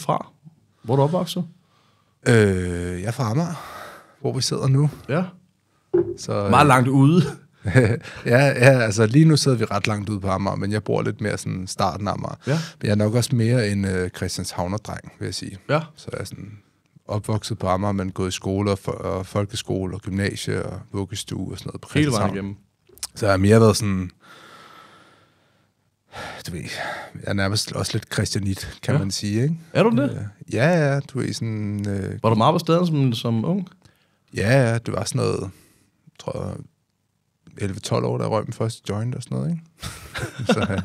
hvor er du fra? Hvor er du opvokset? Øh, jeg er fra Amager, hvor vi sidder nu. Ja. Så, øh, Meget øh, langt ude. ja, ja, altså lige nu sidder vi ret langt ude på Amager, men jeg bor lidt mere sådan starten af Amager. Ja. Men jeg er nok også mere en øh, Christianshavner-dreng, vil jeg sige. Ja. Så jeg er sådan opvokset på Amager, men gået i skole og, og folkeskole og gymnasie og vuggestue og sådan noget på Hele vejen igennem. Så jeg har mere været sådan du ved, jeg er nærmest også lidt kristianit, kan ja. man sige, ikke? Er du det? Øh, ja, ja, du er sådan... Øh, var du meget på stedet som, som ung? Ja, ja, det var sådan noget, tror jeg, 11-12 år, der røg min første joint og sådan noget, ikke? så,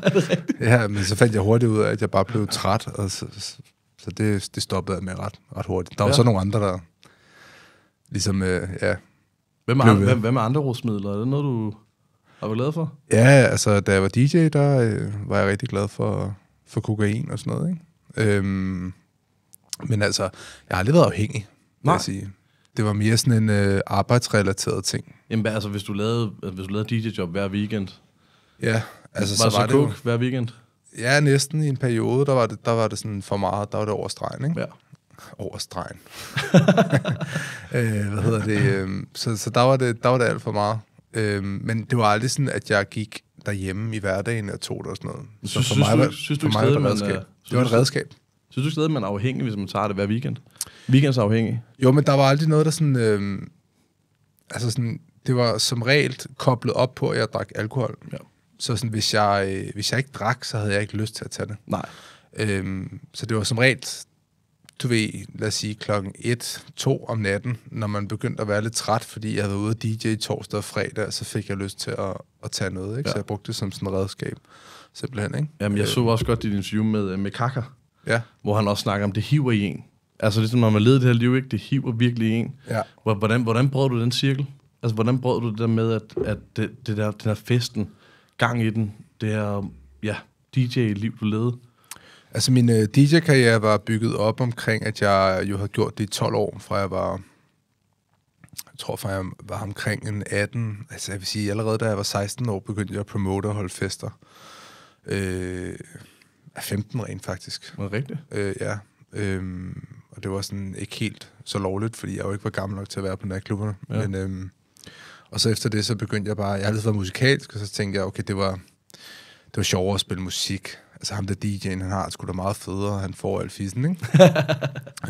ja, men så fandt jeg hurtigt ud af, at jeg bare blev træt, og så, så, så det, det stoppede jeg med ret, ret hurtigt. Der var så nogle andre, der ligesom, øh, ja... Hvem er, hvem, hvem er andre rusmidler? Er det noget, du... Og var glad for? Ja, altså da jeg var DJ, der øh, var jeg rigtig glad for, for kokain og sådan noget. Ikke? Øhm, men altså, jeg har aldrig været afhængig, Nej. jeg sige. Det var mere sådan en øh, arbejdsrelateret ting. Jamen altså, hvis du lavede, øh, hvis du lavede DJ-job hver weekend, ja, altså, var så, så var det jo, hver weekend? Ja, næsten i en periode, der var det, der var det sådan for meget, der var det overstregen, ikke? Ja Overstregen. øh, hvad hedder det? Øhm, så, så der, var det, der var det alt for meget. Øh, men det var aldrig sådan, at jeg gik derhjemme i hverdagen og tog det og sådan noget. Så synes, for mig, synes, synes, for mig synes, var det et redskab. Synes, øh, det var et redskab. Synes du stadig, man er afhængig, hvis man tager det hver weekend? Weekendsafhængig? Jo, men der var aldrig noget, der sådan... Øh, altså sådan, det var som regel koblet op på, at jeg drak alkohol. Ja. Så sådan, hvis, jeg, øh, hvis jeg ikke drak, så havde jeg ikke lyst til at tage det. Nej. Øhm, så det var som regel du ved, lad os sige klokken 1, 2 om natten, når man begyndte at være lidt træt, fordi jeg havde været ude DJ torsdag og fredag, så fik jeg lyst til at, at tage noget, ikke? Ja. Så jeg brugte det som sådan et redskab, simpelthen, ikke? Jamen, jeg øh. så også godt dit interview med, øh, med Kaka, ja. hvor han også snakker om, det hiver i en. Altså, ligesom når man leder det her liv, ikke? Det hiver virkelig i en. Ja. Hvordan, hvordan brød du den cirkel? Altså, hvordan brød du det der med, at, at det, det der, den her festen, gang i den, det her, ja, DJ-liv, du levede, Altså min øh, DJ-karriere var bygget op omkring, at jeg jo havde gjort det i 12 år, fra jeg var, jeg tror fra jeg var omkring en 18. Altså jeg vil sige, allerede da jeg var 16 år, begyndte jeg at promote og holde fester. Øh, 15 rent faktisk. Var det rigtigt? Øh, ja. Øh, og det var sådan ikke helt så lovligt, fordi jeg jo ikke var gammel nok til at være på natklubberne. Ja. Men, øh, og så efter det, så begyndte jeg bare, jeg har altid været musikalsk, og så tænkte jeg, okay, det var det var sjovere at spille musik. Altså ham der DJ'en, han har sgu da meget federe, han får alt fisen, ikke?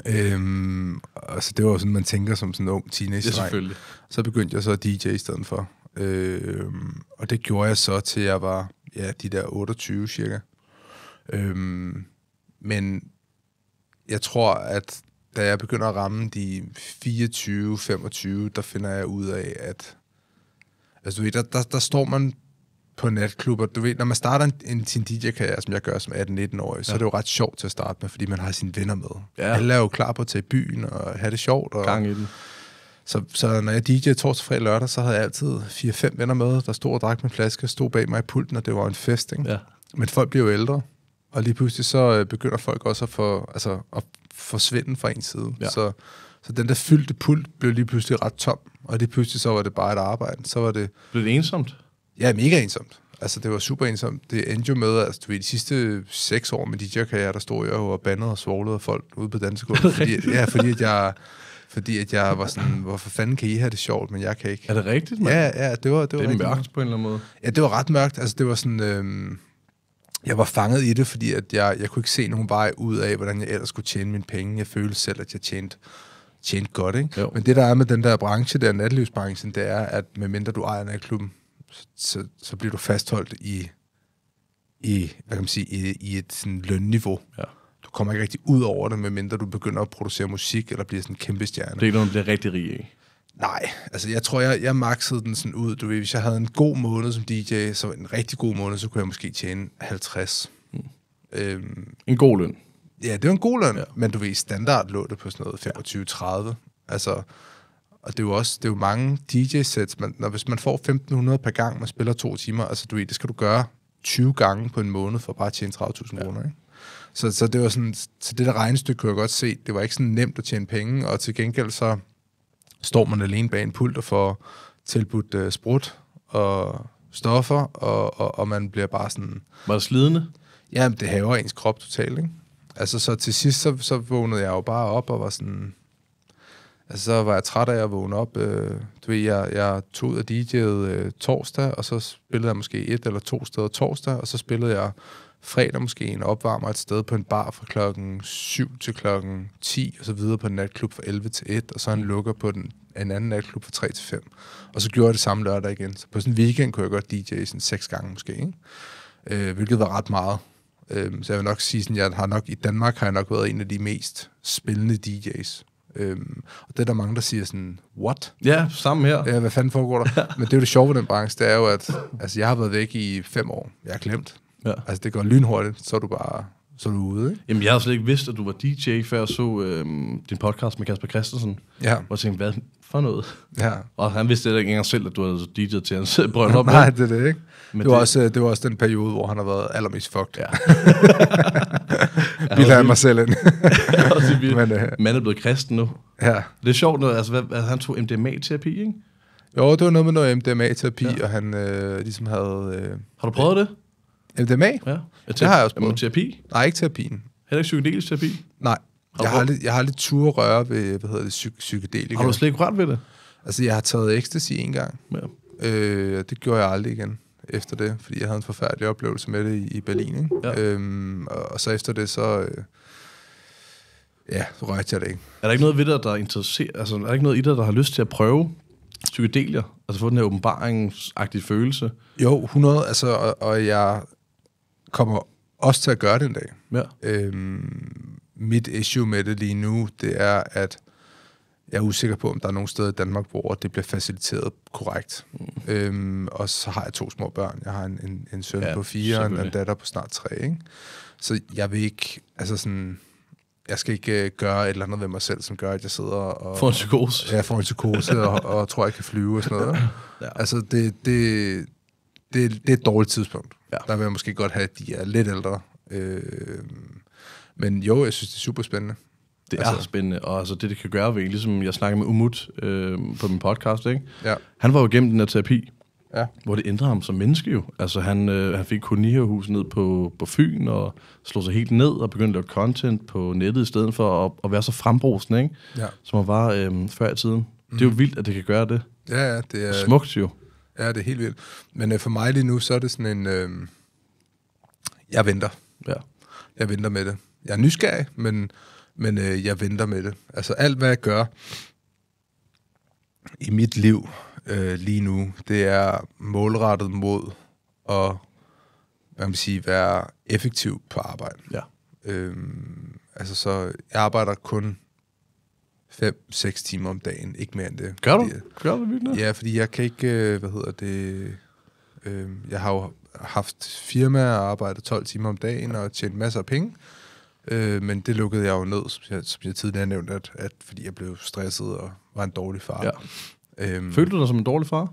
øhm, altså det var sådan, man tænker som sådan en ung teenager. Ja, selvfølgelig. Så begyndte jeg så at DJ i stedet for. Øhm, og det gjorde jeg så, til jeg var ja, de der 28 cirka. Øhm, men jeg tror, at da jeg begynder at ramme de 24-25, der finder jeg ud af, at altså, der, der, der står man på natklubber. Du ved, når man starter en, en sin DJ-karriere, som jeg gør som 18-19-årig, ja. så er det jo ret sjovt til at starte med, fordi man har sine venner med. Ja. Alle er jo klar på at tage i byen og have det sjovt. Og, Gang i den. Så, så når jeg DJ'ede torsdag, fredag lørdag, så havde jeg altid fire fem venner med, der stod og drak min flaske, stod bag mig i pulten, og det var en fest, ikke? Ja. Men folk bliver jo ældre, og lige pludselig så øh, begynder folk også at, få, altså, at forsvinde fra en side. Ja. Så, så den der fyldte pult blev lige pludselig ret tom, og lige pludselig så var det bare et arbejde. Så var det... Blev det ensomt? Ja, mega ensomt. Altså, det var super ensomt. Det endte jo med, altså, du ved, de sidste seks år med DJ-karriere, der stod jeg jo og bandede og svoglede folk ude på dansegulvet. fordi, ja, fordi at jeg, fordi at jeg var sådan, hvorfor fanden kan I have det sjovt, men jeg kan ikke. Er det rigtigt, mand? Ja, ja, det var, det var Det er mørkt på en eller anden måde. Ja, det var ret mørkt. Altså, det var sådan, øhm, jeg var fanget i det, fordi at jeg, jeg kunne ikke se nogen vej ud af, hvordan jeg ellers skulle tjene mine penge. Jeg følte selv, at jeg tjente tjente godt, ikke? Jo. Men det, der er med den der branche, der natlivsbranchen, det er, at medmindre du ejer klubben, så, så bliver du fastholdt i, i, hvad kan man sige, i, i et sådan lønniveau. Ja. Du kommer ikke rigtig ud over det, medmindre du begynder at producere musik, eller bliver sådan en kæmpe stjerne. Det er ikke noget, man bliver rigtig rig ikke? Nej, altså jeg tror, jeg, jeg maxede den sådan ud. Du ved, hvis jeg havde en god måned som DJ, så en rigtig god måned, så kunne jeg måske tjene 50. Mm. Øhm, en god løn. Ja, det var en god løn, ja. men du ved, standard lå det på sådan noget 25-30. Altså, og det er jo også det er jo mange DJ-sets. Man, når, hvis man får 1.500 per gang, man spiller to timer, altså du ved, det skal du gøre 20 gange på en måned for bare at tjene 30.000 ja. kroner, ikke? Så, så, det var sådan, så det der regnestykke kunne jeg godt se, det var ikke sådan nemt at tjene penge, og til gengæld så står man alene bag en pult og får tilbudt uh, sprut og stoffer, og, og, og man bliver bare sådan... Var det slidende? Jamen, det haver ens krop totalt, ikke? Altså, så til sidst, så, så vågnede jeg jo bare op og var sådan, Altså, så var jeg træt af at vågne op. Øh, du ved, jeg, jeg tog ud af DJ'et øh, torsdag, og så spillede jeg måske et eller to steder torsdag, og så spillede jeg fredag måske en opvarmer et sted på en bar fra klokken 7 til klokken 10, og så videre på en natklub fra 11 til 1, og så en lukker på den, en anden natklub fra 3 til 5. Og så gjorde jeg det samme lørdag igen. Så på sådan en weekend kunne jeg godt DJ sådan seks gange måske, ikke? Øh, hvilket var ret meget. Øh, så jeg vil nok sige, sådan, jeg har nok, i Danmark har jeg nok været en af de mest spillende DJ's Øhm, og det er der mange, der siger sådan, what? Ja, sammen her. Ja, hvad fanden foregår der? Ja. Men det er jo det sjove ved den branche, det er jo, at altså, jeg har været væk i fem år. Jeg har glemt. Ja. Altså det går lynhurtigt, så er du bare så er du ude, ikke? Jamen, jeg havde slet ikke vidst, at du var DJ, før jeg så øhm, din podcast med Kasper Christensen. Ja. Hvor jeg tænkte, hvad for noget? Ja. Og han vidste ikke engang selv, at du havde DJ'et til hans Brøndum. Nej, det er det ikke. Men det, var det... Også, øh, det var også den periode, hvor han har været allermest fucked. Ja. Vi han mig selv ind. Men, uh... Man er blevet kristen nu. Ja. Det er sjovt, noget, altså, hvad, altså, han tog MDMA-terapi, ikke? Jo, det var noget med noget MDMA-terapi, ja. og han øh, ligesom havde... Øh, har du prøvet det? MDMA? Ja. Det har jeg også prøvet. Terapi? Nej, ikke terapien. Heller ikke psykedelisk terapi? Nej. Har jeg, har lidt, jeg har lidt tur at røre ved, hvad hedder det, psy psykedelika. Har du slet ikke rørt ved det? Altså, jeg har taget ecstasy en gang. Ja. Øh, det gjorde jeg aldrig igen efter det, fordi jeg havde en forfærdelig oplevelse med det i, i Berlin. Ikke? Ja. Øhm, og, og så efter det, så... Øh, ja, så rørte jeg det ikke. Er der ikke noget ved dig, der interesserer... Altså, er der ikke noget i dig, der har lyst til at prøve psykedelier? Altså få den her åbenbaringsagtige følelse? Jo, 100. Altså, og, og jeg kommer også til at gøre det en dag. Ja. Øhm, mit issue med det lige nu, det er, at jeg er usikker på, om der er nogen steder i Danmark, hvor det bliver faciliteret korrekt. Mm. Øhm, og så har jeg to små børn. Jeg har en, en, en søn ja, på fire og en, en datter på snart tre. Ikke? Så jeg vil ikke... Altså sådan, jeg skal ikke øh, gøre et eller andet ved mig selv, som gør, at jeg sidder og... Får en psykose. Ja, får en psykose og, og tror, jeg kan flyve og sådan noget. Ja. Altså, det, det, det, det er et dårligt tidspunkt. Ja. Der vil jeg måske godt have, at de er lidt ældre. Øh, men jo, jeg synes, det er super spændende. Det er altså. spændende, og altså, det, det kan gøre ved, ligesom jeg snakker med Umut øh, på min podcast, ikke? Ja. han var jo igennem den her terapi, ja. hvor det ændrede ham som menneske jo. Altså han, øh, han fik hus ned på, på Fyn, og slog sig helt ned og begyndte at lave content på nettet, i stedet for at, at være så frembrusende, ikke? Ja. som han var øh, før i tiden. Mm. Det er jo mhm. vildt, at det kan gøre det. Ja, ja det er... Smukt jo. Ja, det er helt vildt. Men øh, for mig lige nu, så er det sådan en... Øh, jeg venter. Ja. Jeg venter med det. Jeg er nysgerrig, men men øh, jeg venter med det. Altså alt, hvad jeg gør i mit liv øh, lige nu, det er målrettet mod at hvad man sige, være effektiv på arbejde. Ja. Øhm, altså så, jeg arbejder kun 5-6 timer om dagen, ikke mere end det. Gør du? Fordi, Gør du det Ja, fordi jeg kan ikke, øh, hvad hedder det, øh, jeg har jo haft firma og arbejdet 12 timer om dagen og tjent masser af penge. Øh, men det lukkede jeg jo ned, som jeg, som jeg tidligere nævnte, at, at fordi jeg blev stresset og var en dårlig far. Ja. Øhm, Følte du dig som en dårlig far?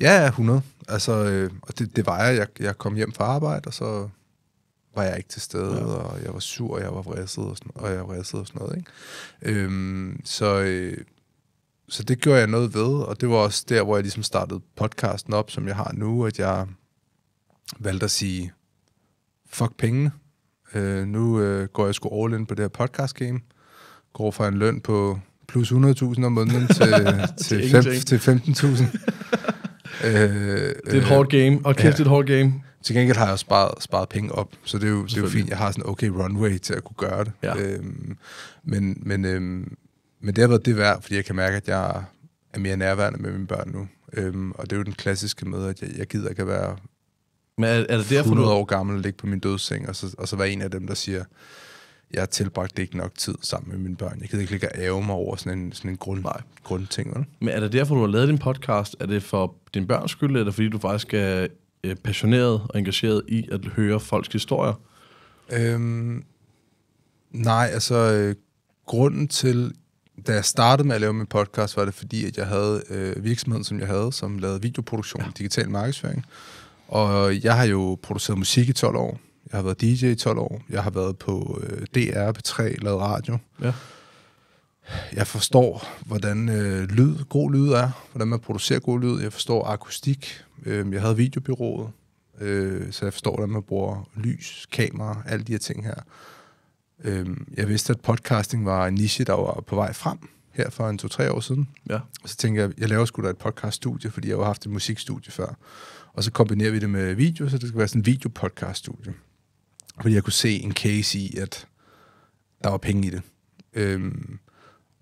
Ja, 100. Altså, øh, og det, det var jeg. jeg. Jeg kom hjem fra arbejde, og så var jeg ikke til stede, ja. og jeg var sur, og jeg var vredset, og, og jeg vredset og sådan noget. Ikke? Øhm, så, øh, så det gjorde jeg noget ved, og det var også der, hvor jeg ligesom startede podcasten op, som jeg har nu, at jeg valgte at sige, fuck pengene øh, nu øh, går jeg sgu all in på det her podcast-game. Går fra en løn på plus 100.000 om måneden til, til, fem, til 15.000. øh, det er et øh, øh, hårdt game, og kæft ja. det et hårdt game. Til gengæld har jeg sparet, sparet penge op, så det er, jo, det er jo fint. Jeg har sådan okay runway til at kunne gøre det. Ja. Øhm, men, men, øhm, men det har været det værd, fordi jeg kan mærke, at jeg er mere nærværende med mine børn nu. Øhm, og det er jo den klassiske med, at jeg, jeg gider ikke at være men er, er det derfor, 100 du... år gammel og ligge på min dødsseng, og så, og så være en af dem, der siger, jeg har tilbragt ikke nok tid sammen med mine børn. Jeg kan ikke ligge og æve mig over sådan en, sådan en grund, Nej. grundting. Eller? Men er det derfor, du har lavet din podcast? Er det for din børns skyld, eller fordi du faktisk er øh, passioneret og engageret i at høre folks historier? Øhm, nej, altså øh, grunden til, da jeg startede med at lave min podcast, var det fordi, at jeg havde øh, virksomheden, som jeg havde, som lavede videoproduktion ja. digital markedsføring. Og jeg har jo produceret musik i 12 år. Jeg har været DJ i 12 år. Jeg har været på øh, DR, P3, lavet radio. Ja. Jeg forstår, hvordan øh, lyd, god lyd er, hvordan man producerer god lyd. Jeg forstår akustik. Øh, jeg havde videobyrået, øh, så jeg forstår, hvordan man bruger lys, kamera, alle de her ting her. Øh, jeg vidste, at podcasting var en niche, der var på vej frem her for en to-tre år siden. Ja. så tænkte jeg, jeg laver sgu da et podcaststudie, fordi jeg har haft et musikstudie før og så kombinerer vi det med video, så det skal være sådan en videopodcast-studie. Fordi jeg kunne se en case i, at der var penge i det. Øhm,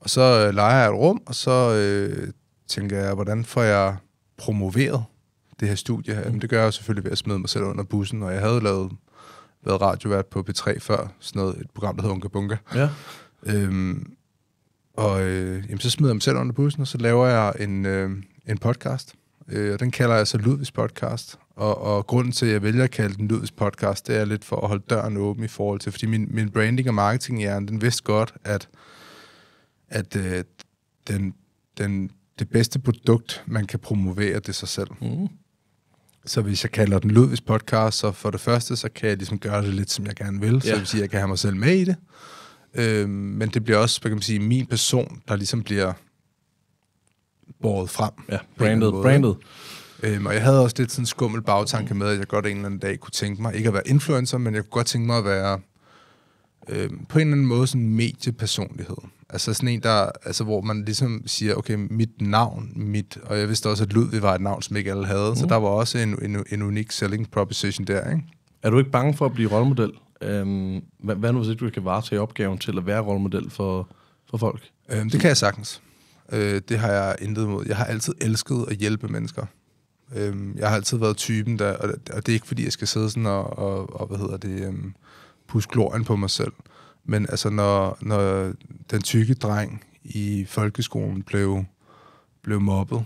og så øh, leger jeg et rum, og så øh, tænker jeg, hvordan får jeg promoveret det her studie her? Jamen, det gør jeg selvfølgelig ved at smide mig selv under bussen, og jeg havde lavet været radiovært på P3 før, sådan noget, et program, der hedder Unke Bunke. Ja. Øhm, og øh, jamen, så smider jeg mig selv under bussen, og så laver jeg en, øh, en podcast øh, og den kalder jeg så altså Ludvigs podcast. Og, og grunden til, at jeg vælger at kalde den Ludvigs podcast, det er lidt for at holde døren åben i forhold til, fordi min, min branding og marketing er, den vidste godt, at, at øh, den, den, det bedste produkt, man kan promovere, det er sig selv. Mm. Så hvis jeg kalder den Ludvigs podcast, så for det første, så kan jeg ligesom gøre det lidt, som jeg gerne vil. Så ja. Så vil sige, at jeg kan have mig selv med i det. Øh, men det bliver også, hvad kan man sige, min person, der ligesom bliver båret frem. Ja, branded, branded. Øhm, og jeg havde også lidt sådan en skummel bagtanke med, at jeg godt en eller anden dag kunne tænke mig, ikke at være influencer, men jeg kunne godt tænke mig at være øhm, på en eller anden måde sådan en mediepersonlighed. Altså sådan en, der, altså, hvor man ligesom siger, okay, mit navn, mit, og jeg vidste også, at Ludvig var et navn, som ikke alle havde, mm. så der var også en, en, en unik selling proposition der, ikke? Er du ikke bange for at blive rollemodel? Øhm, hvad, hvad nu, hvis ikke du skal varetage opgaven til at være rollemodel for, for folk? Øhm, det kan jeg sagtens. Øh, det har jeg intet imod. Jeg har altid elsket at hjælpe mennesker. Øh, jeg har altid været typen, der, og, og det er ikke fordi, jeg skal sidde sådan og, og, og hvad hedder det, øh, puske glorien på mig selv. Men altså, når, når den tykke dreng i folkeskolen blev, blev mobbet,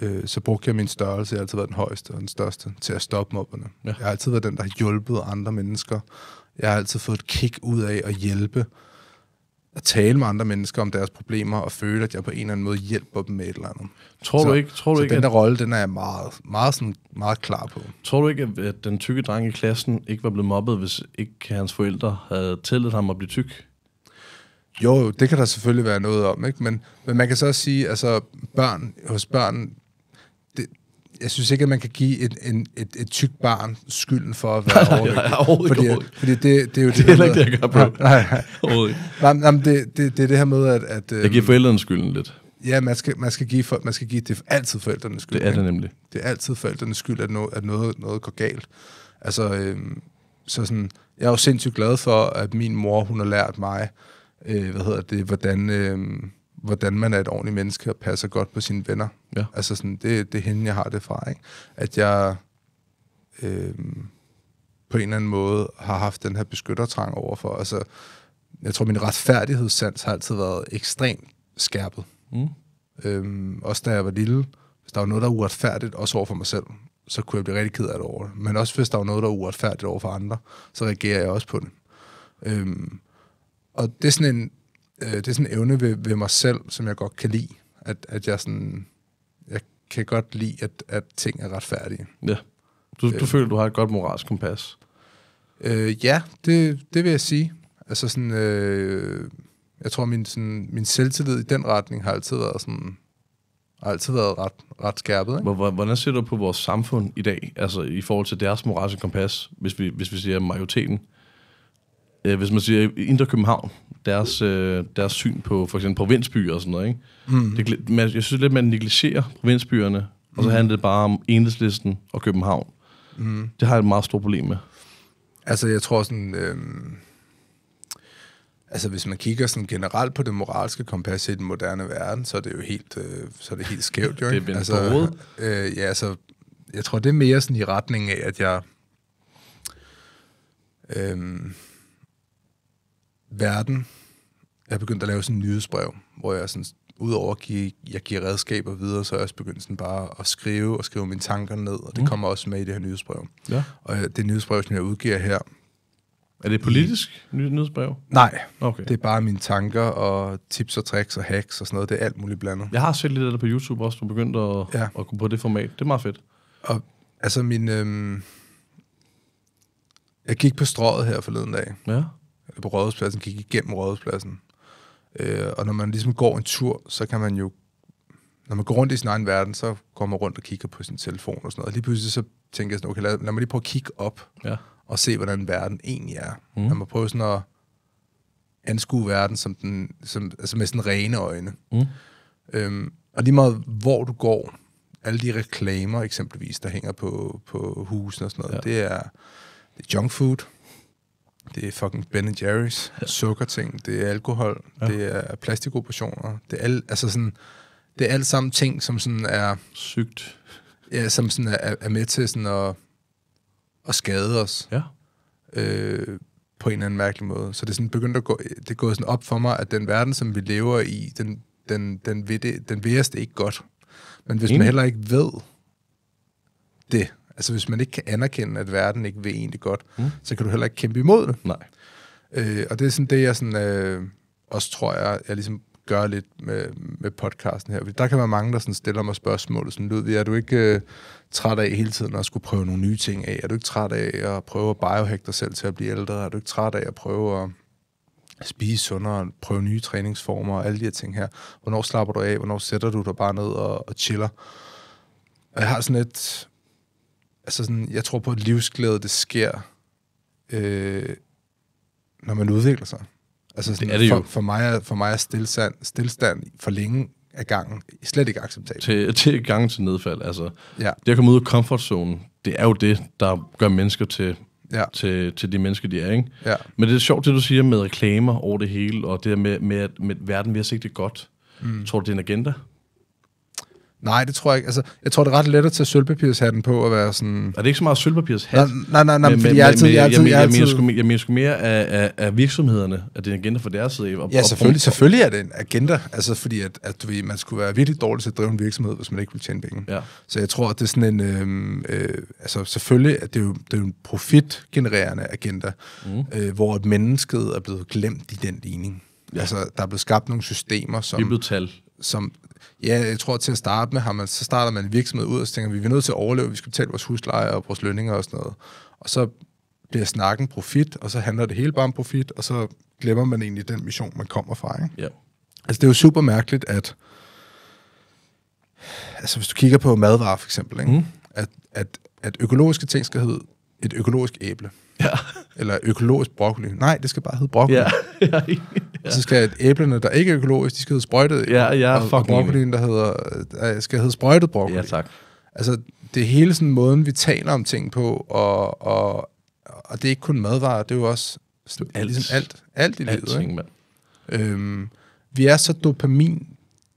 øh, så brugte jeg min størrelse, jeg har altid været den højeste og den største, til at stoppe mobberne. Ja. Jeg har altid været den, der har hjulpet andre mennesker. Jeg har altid fået et kick ud af at hjælpe at tale med andre mennesker om deres problemer, og føle, at jeg på en eller anden måde hjælper dem med et eller andet. Tror du så, ikke? Tror du så ikke, den der at... rolle, den er jeg meget, meget, sådan, meget klar på. Tror du ikke, at den tykke dreng i klassen ikke var blevet mobbet, hvis ikke hans forældre havde tillet ham at blive tyk? Jo, det kan der selvfølgelig være noget om, ikke? Men, men man kan så også sige, altså børn, hos børn jeg synes ikke, at man kan give et, en, et, et tyk barn skylden for at være overvægtig. fordi, fordi det, det er jo det, det er heller ikke det, jeg gør på. Nej, nej. nej, nej men det, det, det er det her med, at... at jeg giver øhm, forældrene skylden lidt. Ja, man skal, man skal give, for, man skal give det altid forældrene skyld. Det er det nemlig. Det er altid forældrenes skyld, at, no, at noget, noget går galt. Altså, øhm, så sådan, jeg er jo sindssygt glad for, at min mor, hun har lært mig, øh, hvad hedder det, hvordan... øh, hvordan man er et ordentligt menneske og passer godt på sine venner. Ja. Altså sådan, det, det er hende, jeg har det fra, ikke? At jeg øh, på en eller anden måde har haft den her beskyttertrang overfor. Altså, jeg tror, min retfærdighedssans har altid været ekstremt skærpet. Mm. Øhm, også da jeg var lille, hvis der var noget, der var uretfærdigt, også over for mig selv, så kunne jeg blive rigtig ked af det over det. Men også hvis der var noget, der var uretfærdigt over for andre, så reagerer jeg også på det. Øhm, og det er sådan en øh, det er sådan en evne ved, ved mig selv, som jeg godt kan lide. At, at jeg sådan, jeg kan godt lide, at, at ting er retfærdige. Ja. Du, du øh, føler, du har et godt moralsk kompas. Øh, ja, det, det vil jeg sige. Altså sådan, øh, jeg tror, min, sådan, min selvtillid i den retning har altid været sådan, har altid været ret, ret skærpet. Ikke? Hvordan ser du på vores samfund i dag, altså i forhold til deres moralske kompas, hvis vi, hvis vi siger majoriteten? øh, hvis man siger Indre København, deres, øh, deres syn på for eksempel provinsbyer og sådan noget. Ikke? Mm. Det, man, jeg synes lidt, man negligerer provinsbyerne, mm. og så mm-hmm. handler det bare om enhedslisten og København. Mm. Det har jeg et meget stort problem med. Altså, jeg tror sådan... Øh... Altså, hvis man kigger sådan generelt på det moralske kompas i den moderne verden, så er det jo helt, øh, så er det helt skævt, jo, ikke? det er altså, øh, Ja, altså, jeg tror, det er mere sådan i retning af, at jeg... Øh, verden jeg er begyndt at lave sådan en nyhedsbrev, hvor jeg sådan, udover at give, jeg giver redskaber videre, så er jeg også begyndt sådan bare at skrive og skrive mine tanker ned, og det mm. kommer også med i det her nyhedsbrev. Ja. Og øh, det nyhedsbrev, som jeg udgiver her... Er det politisk ny- nyhedsbrev? Nej, okay. det er bare mine tanker og tips og tricks og hacks og sådan noget. Det er alt muligt blandet. Jeg har set lidt af det på YouTube også, du begyndte at, ja. at gå på det format. Det er meget fedt. Og altså min... Øhm, jeg gik på strået her forleden dag. Ja på Rådhuspladsen, gik igennem Rådhuspladsen. Øh, og når man ligesom går en tur, så kan man jo, når man går rundt i sin egen verden, så går man rundt og kigger på sin telefon og sådan noget. Og lige pludselig så tænker jeg sådan, okay, lad, lad mig lige prøve at kigge op ja. og se, hvordan verden egentlig er. Mm. Lad mig prøve sådan at anskue verden som den, som, altså med sådan rene øjne. Mm. Øhm, og lige meget hvor du går, alle de reklamer eksempelvis, der hænger på, på husene og sådan noget, ja. det, er, det er junk food, det er fucking Ben Jerry's, ja. sukkerting, det er alkohol, ja. det er plastikoperationer, det er, al, altså sådan, det er alt sammen ting, som sådan er... Sygt. Ja, som sådan er, er med til sådan at, at skade os. Ja. Øh, på en eller anden mærkelig måde. Så det er sådan begyndt at gå, det er gået sådan op for mig, at den verden, som vi lever i, den, den, den, ved, det, den ved os det ikke godt. Men hvis Ingen. man heller ikke ved det, Altså hvis man ikke kan anerkende, at verden ikke vil egentlig godt, mm. så kan du heller ikke kæmpe imod det. Nej. Øh, og det er sådan det, jeg sådan, øh, også tror, jeg, jeg ligesom gør lidt med, med podcasten her. Der kan være mange, der sådan stiller mig spørgsmål. Sådan, Ludvig, er du ikke øh, træt af hele tiden at skulle prøve nogle nye ting af? Er du ikke træt af at prøve at biohacke dig selv til at blive ældre? Er du ikke træt af at prøve at spise sundere, prøve nye træningsformer og alle de her ting her? Hvornår slapper du af? Hvornår sætter du dig bare ned og, og chiller? Og jeg har sådan et altså sådan, jeg tror på, at livsglæde, det sker, øh, når man udvikler sig. Altså sådan, det er det jo. For, for, mig er, for mig er stillstand, stillstand for længe af gangen slet ikke acceptabelt. Til, til gangen til nedfald, altså. Ja. Det at komme ud af komfortzonen, det er jo det, der gør mennesker til, ja. til, til de mennesker, de er, ikke? Ja. Men det er sjovt, det du siger med reklamer over det hele, og det med, med, at med verden, vi har set det godt. Mm. Tror du, det er en agenda? Nej, det tror jeg ikke. Altså, jeg tror, det er ret let at tage sølvpapirshatten på og være sådan... Er det ikke så meget sølvpapirshat? Nej, nej, nej, nej men, fordi jeg altid... Jeg, altid, jeg, altid... jeg, mener, jeg mener sgu mere af, af, af virksomhederne, at det er en agenda for deres side. Og, ja, selvfølgelig, og, selvfølgelig er det en agenda, altså fordi at, at du ved, man skulle være virkelig dårlig til at drive en virksomhed, hvis man ikke ville tjene penge. Ja. Så jeg tror, at det er sådan en... Øh, øh, altså selvfølgelig, at det er jo, det er jo en profitgenererende agenda, mm. øh, hvor at mennesket er blevet glemt i den ligning. Ja. Altså, der er blevet skabt nogle systemer, som... Vi er blevet tal som Ja, jeg tror, at til at starte med, har man, så starter man en virksomhed ud, og så tænker vi, vi er nødt til at overleve, vi skal betale vores husleje og vores lønninger og sådan noget. Og så bliver snakken profit, og så handler det hele bare om profit, og så glemmer man egentlig den mission, man kommer fra. Ikke? Ja. Altså, det er jo super mærkeligt, at... Altså, hvis du kigger på madvarer, for eksempel, ikke? Mm. At, at, at økologiske ting skal hedde et økologisk æble. Ja. Eller økologisk broccoli. Nej, det skal bare hedde broccoli. Ja. ja. Så skal æblerne, der ikke er økologisk, de skal hedde sprøjtet. Ja, ja, og, og broccolien, der hedder, øh, øh, skal hedde sprøjtet broccoli. Ja, tak. Altså, det er hele sådan måden, vi taler om ting på, og, og, og det er ikke kun madvarer, det er jo også sådan, ligesom alt. Ligesom alt, alt i livet. Ting, ikke? Øhm, vi er så dopamin...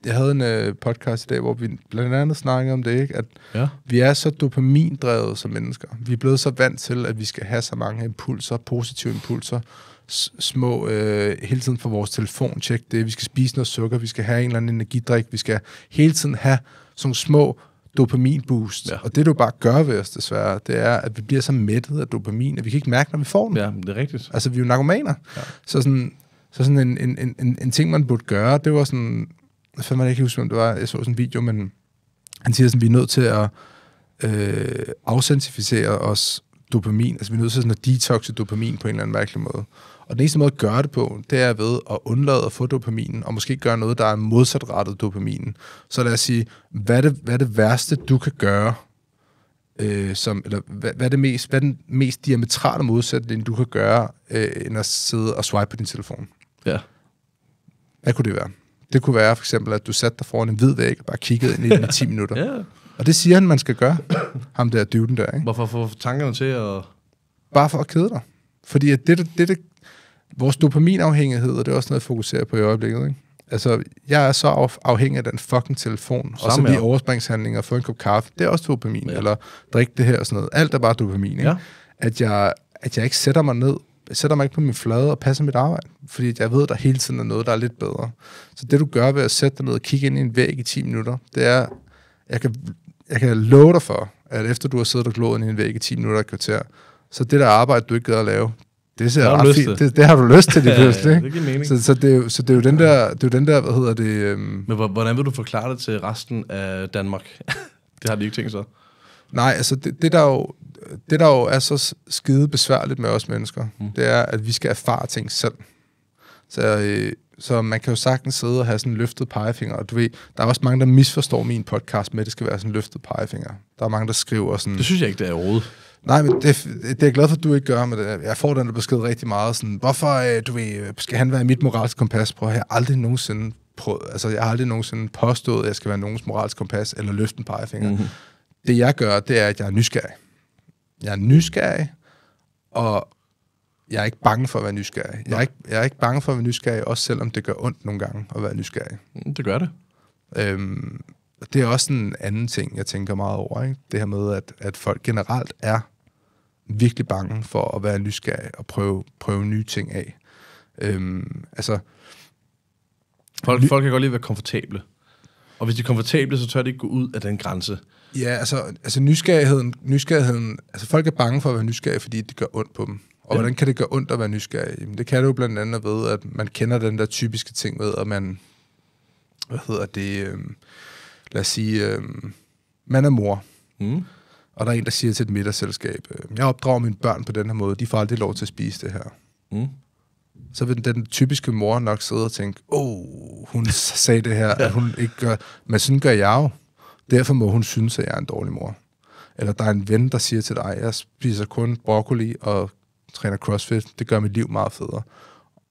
Jeg havde en øh, podcast i dag, hvor vi blandt andet snakkede om det, ikke? at ja. vi er så dopamindrevet som mennesker. Vi er blevet så vant til, at vi skal have så mange impulser, positive impulser, små, øh, hele tiden for vores telefon, tjek det, vi skal spise noget sukker, vi skal have en eller anden energidrik, vi skal hele tiden have sådan små dopaminboost. Ja. Og det, du bare gør ved os desværre, det er, at vi bliver så mættet af dopamin, at vi kan ikke mærke, når vi får den. Ja, det er rigtigt. Altså, vi er jo narkomaner. Ja. Så sådan, så sådan en, en, en, en, en ting, man burde gøre, det var sådan, jeg fandt ikke huske, om det var, jeg så sådan en video, men han siger sådan, vi er nødt til at øh, afsensificere os dopamin, altså vi er nødt til sådan at detoxe dopamin på en eller anden mærkelig måde. Og den eneste måde at gøre det på, det er ved at undlade at få dopaminen, og måske gøre noget, der er modsatrettet dopaminen. Så lad os sige, hvad er det, hvad er det værste, du kan gøre, øh, som, eller hvad, hvad, er det mest, hvad er den mest diametrale modsætning, du kan gøre, øh, end at sidde og swipe på din telefon? Ja. Hvad kunne det være? Det kunne være for eksempel, at du satte dig foran en hvid væg og bare kiggede ind i den i 10 minutter. ja. Og det siger han, man skal gøre. Ham der dyven der, ikke? Hvorfor få tankerne til at... Bare for at kede dig. Fordi at det, det, det, Vores dopaminafhængighed, og det er også noget, jeg fokuserer på i øjeblikket, ikke? Altså, jeg er så afhængig af den fucking telefon, Samme og så de overspringshandlinger, få en kop kaffe, det er også dopamin, ja. eller drikke det her og sådan noget. Alt er bare dopamin, ikke? Ja. At, jeg, at jeg ikke sætter mig ned, jeg sætter mig ikke på min flade og passer mit arbejde, fordi jeg ved, at der hele tiden er noget, der er lidt bedre. Så det, du gør ved at sætte dig ned og kigge ind i en væg i 10 minutter, det er, jeg kan, jeg kan love dig for, at efter du har siddet og glået ind i en væg i 10 minutter og kvarter, så det der arbejde, du ikke gider at lave, det ser har fint. Det, det, har du lyst til, det pludselig. ja, det giver mening. Så, så, det, er jo, så det er jo den der, det er jo den der hvad hedder det... Øhm... Men hvordan vil du forklare det til resten af Danmark? det har de ikke tænkt sig. Nej, altså det, det, der jo, det, der jo er så skide besværligt med os mennesker, mm. det er, at vi skal erfare ting selv. Så, øh, så man kan jo sagtens sidde og have sådan en løftet pegefinger. Og du ved, der er også mange, der misforstår min podcast med, at det skal være sådan en løftet pegefinger. Der er mange, der skriver sådan... Det synes jeg ikke, det er overhovedet. Nej, men det, det er jeg glad for, at du ikke gør, men øh, jeg får den besked rigtig meget. Sådan, hvorfor øh, du ved, øh, skal han være mit moralske kompas? Prøv, at have aldrig nogensinde prøvet, altså, jeg har aldrig nogensinde påstået, at jeg skal være nogens moralske kompas eller løfte en pegefinger. Mm-hmm. Det jeg gør, det er, at jeg er nysgerrig. Jeg er nysgerrig, og jeg er ikke bange for at være nysgerrig. Jeg er, ikke, jeg er ikke bange for at være nysgerrig, også selvom det gør ondt nogle gange at være nysgerrig. Mm, det gør det. Øhm, det er også en anden ting, jeg tænker meget over. Ikke? Det her med, at, at folk generelt er virkelig bange for at være nysgerrig og prøve, prøve nye ting af. Øhm, altså, folk, folk kan godt lide at være komfortable. Og hvis de er komfortable, så tør de ikke gå ud af den grænse. Ja, altså, altså nysgerrigheden, nysgerrigheden, altså folk er bange for at være nysgerrige, fordi det gør ondt på dem. Og ja. hvordan kan det gøre ondt at være nysgerrig? Jamen, det kan det jo blandt andet ved, at man kender den der typiske ting ved, at man, hvad hedder det, øh, lad os sige, øh, man er mor. Mm. Og der er en, der siger til et middagsselskab, øh, jeg opdrager mine børn på den her måde, de får aldrig lov til at spise det her. Mm. Så vil den, den typiske mor nok sidde og tænke, åh, oh, hun sagde det her, at hun ikke gør... Men sådan gør jeg jo. Derfor må hun synes, at jeg er en dårlig mor. Eller der er en ven, der siger til dig, jeg spiser kun broccoli og træner crossfit. Det gør mit liv meget federe.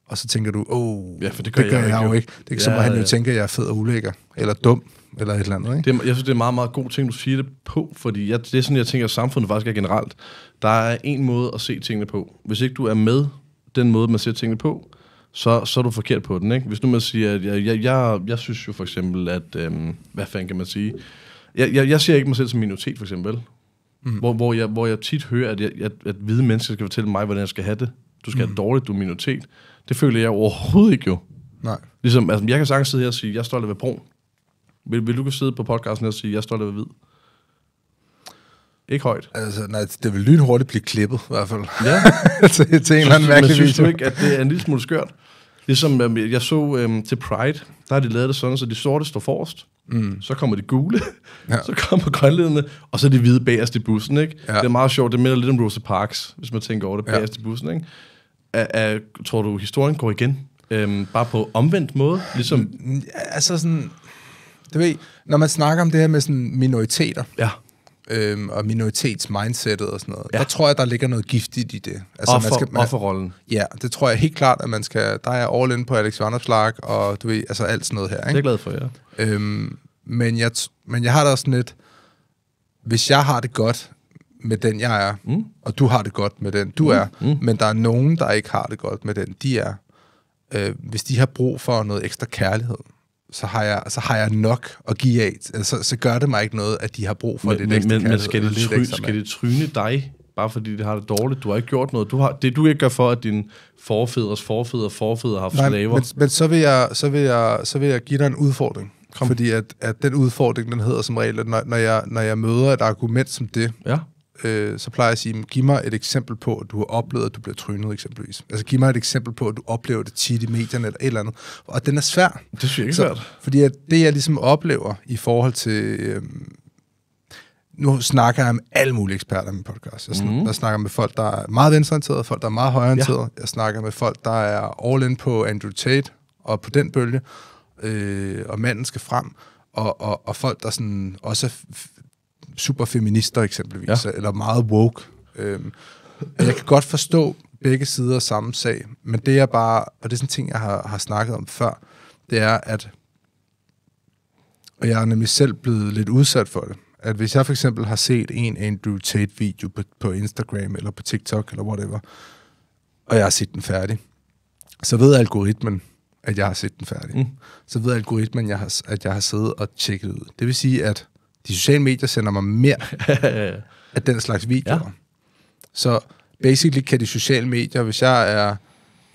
Og så tænker du, åh, oh, ja, det gør, det gør jeg, jeg, jeg jo ikke. Det er ikke ja, som, at han jo ja. tænker, at jeg er fed og ulækker, eller dum, eller et eller andet. Ikke? Det, er, jeg synes, det er meget, meget god ting, du siger det på, fordi jeg, det er sådan, jeg tænker, at samfundet faktisk er generelt. Der er en måde at se tingene på. Hvis ikke du er med den måde, man ser tingene på, så, så er du forkert på den. Ikke? Hvis nu man siger, at jeg, jeg, jeg, jeg synes jo for eksempel, at, øhm, hvad fanden kan man sige? Jeg, jeg, jeg ser ikke mig selv som minoritet, for eksempel. Mm. Hvor, hvor, jeg, hvor jeg tit hører, at, jeg, at, at hvide mennesker skal fortælle mig, hvordan jeg skal have det. Du skal mm. have dårligt, du er minoritet. Det føler jeg overhovedet ikke jo. Nej. Ligesom, altså, jeg kan sagtens sidde her og sige, at jeg er stolt af at være brun. Vil, vil du kunne sidde på podcasten og sige, jeg står der ved hvid? Ikke højt. Altså, nej, det vil lynhurtigt blive klippet, i hvert fald. Ja. til, til en synes, eller anden mærkelig video. synes du ikke, at det er en lille smule skørt? Ligesom øh, jeg så øhm, til Pride, der har de lavet det sådan, så de sorte står forrest, mm. så kommer de gule, ja. så kommer grønledende, og så er de hvide bagerst i bussen, ikke? Ja. Det er meget sjovt, det minder lidt om Rosa Parks, hvis man tænker over det, bagerst ja. i bussen, ikke? A- a- tror du, historien går igen? Øhm, bare på omvendt måde? Ligesom... Altså sådan, du ved, når man snakker om det her med sådan minoriteter, ja. øhm, og minoritetsmindsetet og sådan noget, ja. der tror jeg, der ligger noget giftigt i det. Altså, Offer, man skal, man, offerrollen. Ja, det tror jeg helt klart, at man skal... Der er all in på Alex Vandopslag, og du ved, altså alt sådan noget her. Ikke? Det er glad for, ja. Øhm, men, jeg, men jeg har da også lidt... Hvis jeg har det godt, med den, jeg er, mm. og du har det godt med den, du mm. er, mm. men der er nogen, der ikke har det godt med den, de er. Øh, hvis de har brug for noget ekstra kærlighed, så har jeg, så har jeg nok at give af. Så, altså, så gør det mig ikke noget, at de har brug for men, det. men, men skal, det try, skal det tryne dig, bare fordi det har det dårligt? Du har ikke gjort noget. Du har, det du ikke gør for, at dine forfædres forfædre forfædre har haft Nej, slaver. Men, men så, vil jeg, så, vil jeg, så vil jeg give dig en udfordring. Kom. Fordi at, at den udfordring, den hedder som regel, at når, når, jeg, når jeg møder et argument som det, ja øh, så plejer jeg at sige, giv mig et eksempel på, at du har oplevet, at du bliver trynet eksempelvis. Altså giv mig et eksempel på, at du oplever det tit i medierne eller et eller andet. Og den er svær. Det synes jeg ikke så, svært. Fordi at det, jeg ligesom oplever i forhold til... Øh, nu snakker jeg med alle mulige eksperter i min podcast. Jeg, sn- mm. jeg snakker med folk, der er meget venstreorienterede, folk, der er meget højreorienterede. Ja. Jeg snakker med folk, der er all in på Andrew Tate og på den bølge, øh, og manden skal frem, og, og, og folk, der sådan også er superfeminister eksempelvis, ja. eller meget woke. Øhm, altså, jeg kan godt forstå begge sider af samme sag, men det er bare, og det er sådan en ting, jeg har, har snakket om før, det er, at og jeg er nemlig selv blevet lidt udsat for det, at hvis jeg for eksempel har set en Andrew Tate-video på, på Instagram eller på TikTok eller whatever, og jeg har set den færdig, så ved algoritmen, at jeg har set den færdig. Mm. Så ved algoritmen, jeg har, at jeg har siddet og tjekket ud. Det vil sige, at de sociale medier sender mig mere af den slags videoer. Ja. Så basically kan de sociale medier, hvis jeg er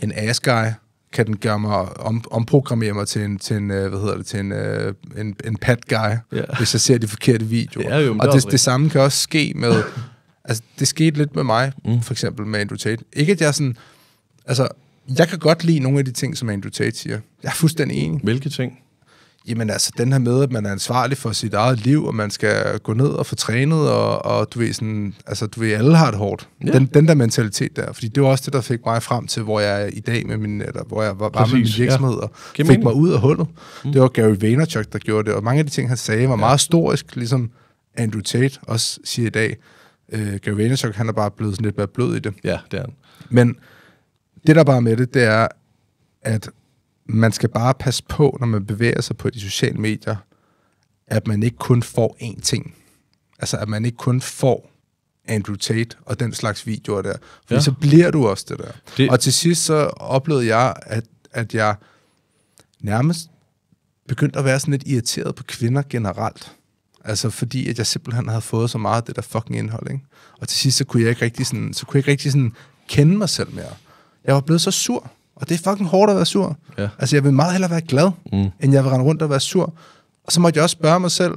en ass guy, kan den gøre mig, om, omprogrammere mig til en, til en øh, hvad hedder det, til en, øh, en, en pad guy, yeah. hvis jeg ser de forkerte videoer. Det jo, og det, det samme kan også ske med, altså det skete lidt med mig, mm. for eksempel med Andrew Tate. Ikke at jeg sådan, altså jeg kan godt lide nogle af de ting, som Andrew Tate siger. Jeg er fuldstændig enig. Hvilke ting? jamen altså den her med, at man er ansvarlig for sit eget liv, og man skal gå ned og få trænet, og, og du ved sådan, altså du ved, alle har det hårdt. Ja. Den, den der mentalitet der, fordi det var også det, der fik mig frem til, hvor jeg er i dag med min, eller hvor jeg var Præcis, med min virksomhed, ja. og fik mening. mig ud af hullet. Mm. Det var Gary Vaynerchuk, der gjorde det, og mange af de ting, han sagde, var ja. meget historisk, ligesom Andrew Tate også siger i dag. Øh, Gary Vaynerchuk, han er bare blevet sådan lidt mere blød i det. Ja, det er han. Men det, der bare med det, det er, at man skal bare passe på, når man bevæger sig på de sociale medier, at man ikke kun får én ting. Altså, at man ikke kun får Andrew Tate og den slags videoer der. For ja. så bliver du også det der. Det... Og til sidst så oplevede jeg, at, at jeg nærmest begyndte at være sådan lidt irriteret på kvinder generelt. Altså fordi, at jeg simpelthen havde fået så meget af det der fucking indhold, ikke? Og til sidst, så kunne jeg ikke rigtig sådan, så kunne jeg ikke rigtig sådan kende mig selv mere. Jeg var blevet så sur. Og det er fucking hårdt at være sur. Ja. Altså, jeg vil meget hellere være glad, mm. end jeg vil rende rundt og være sur. Og så måtte jeg også spørge mig selv,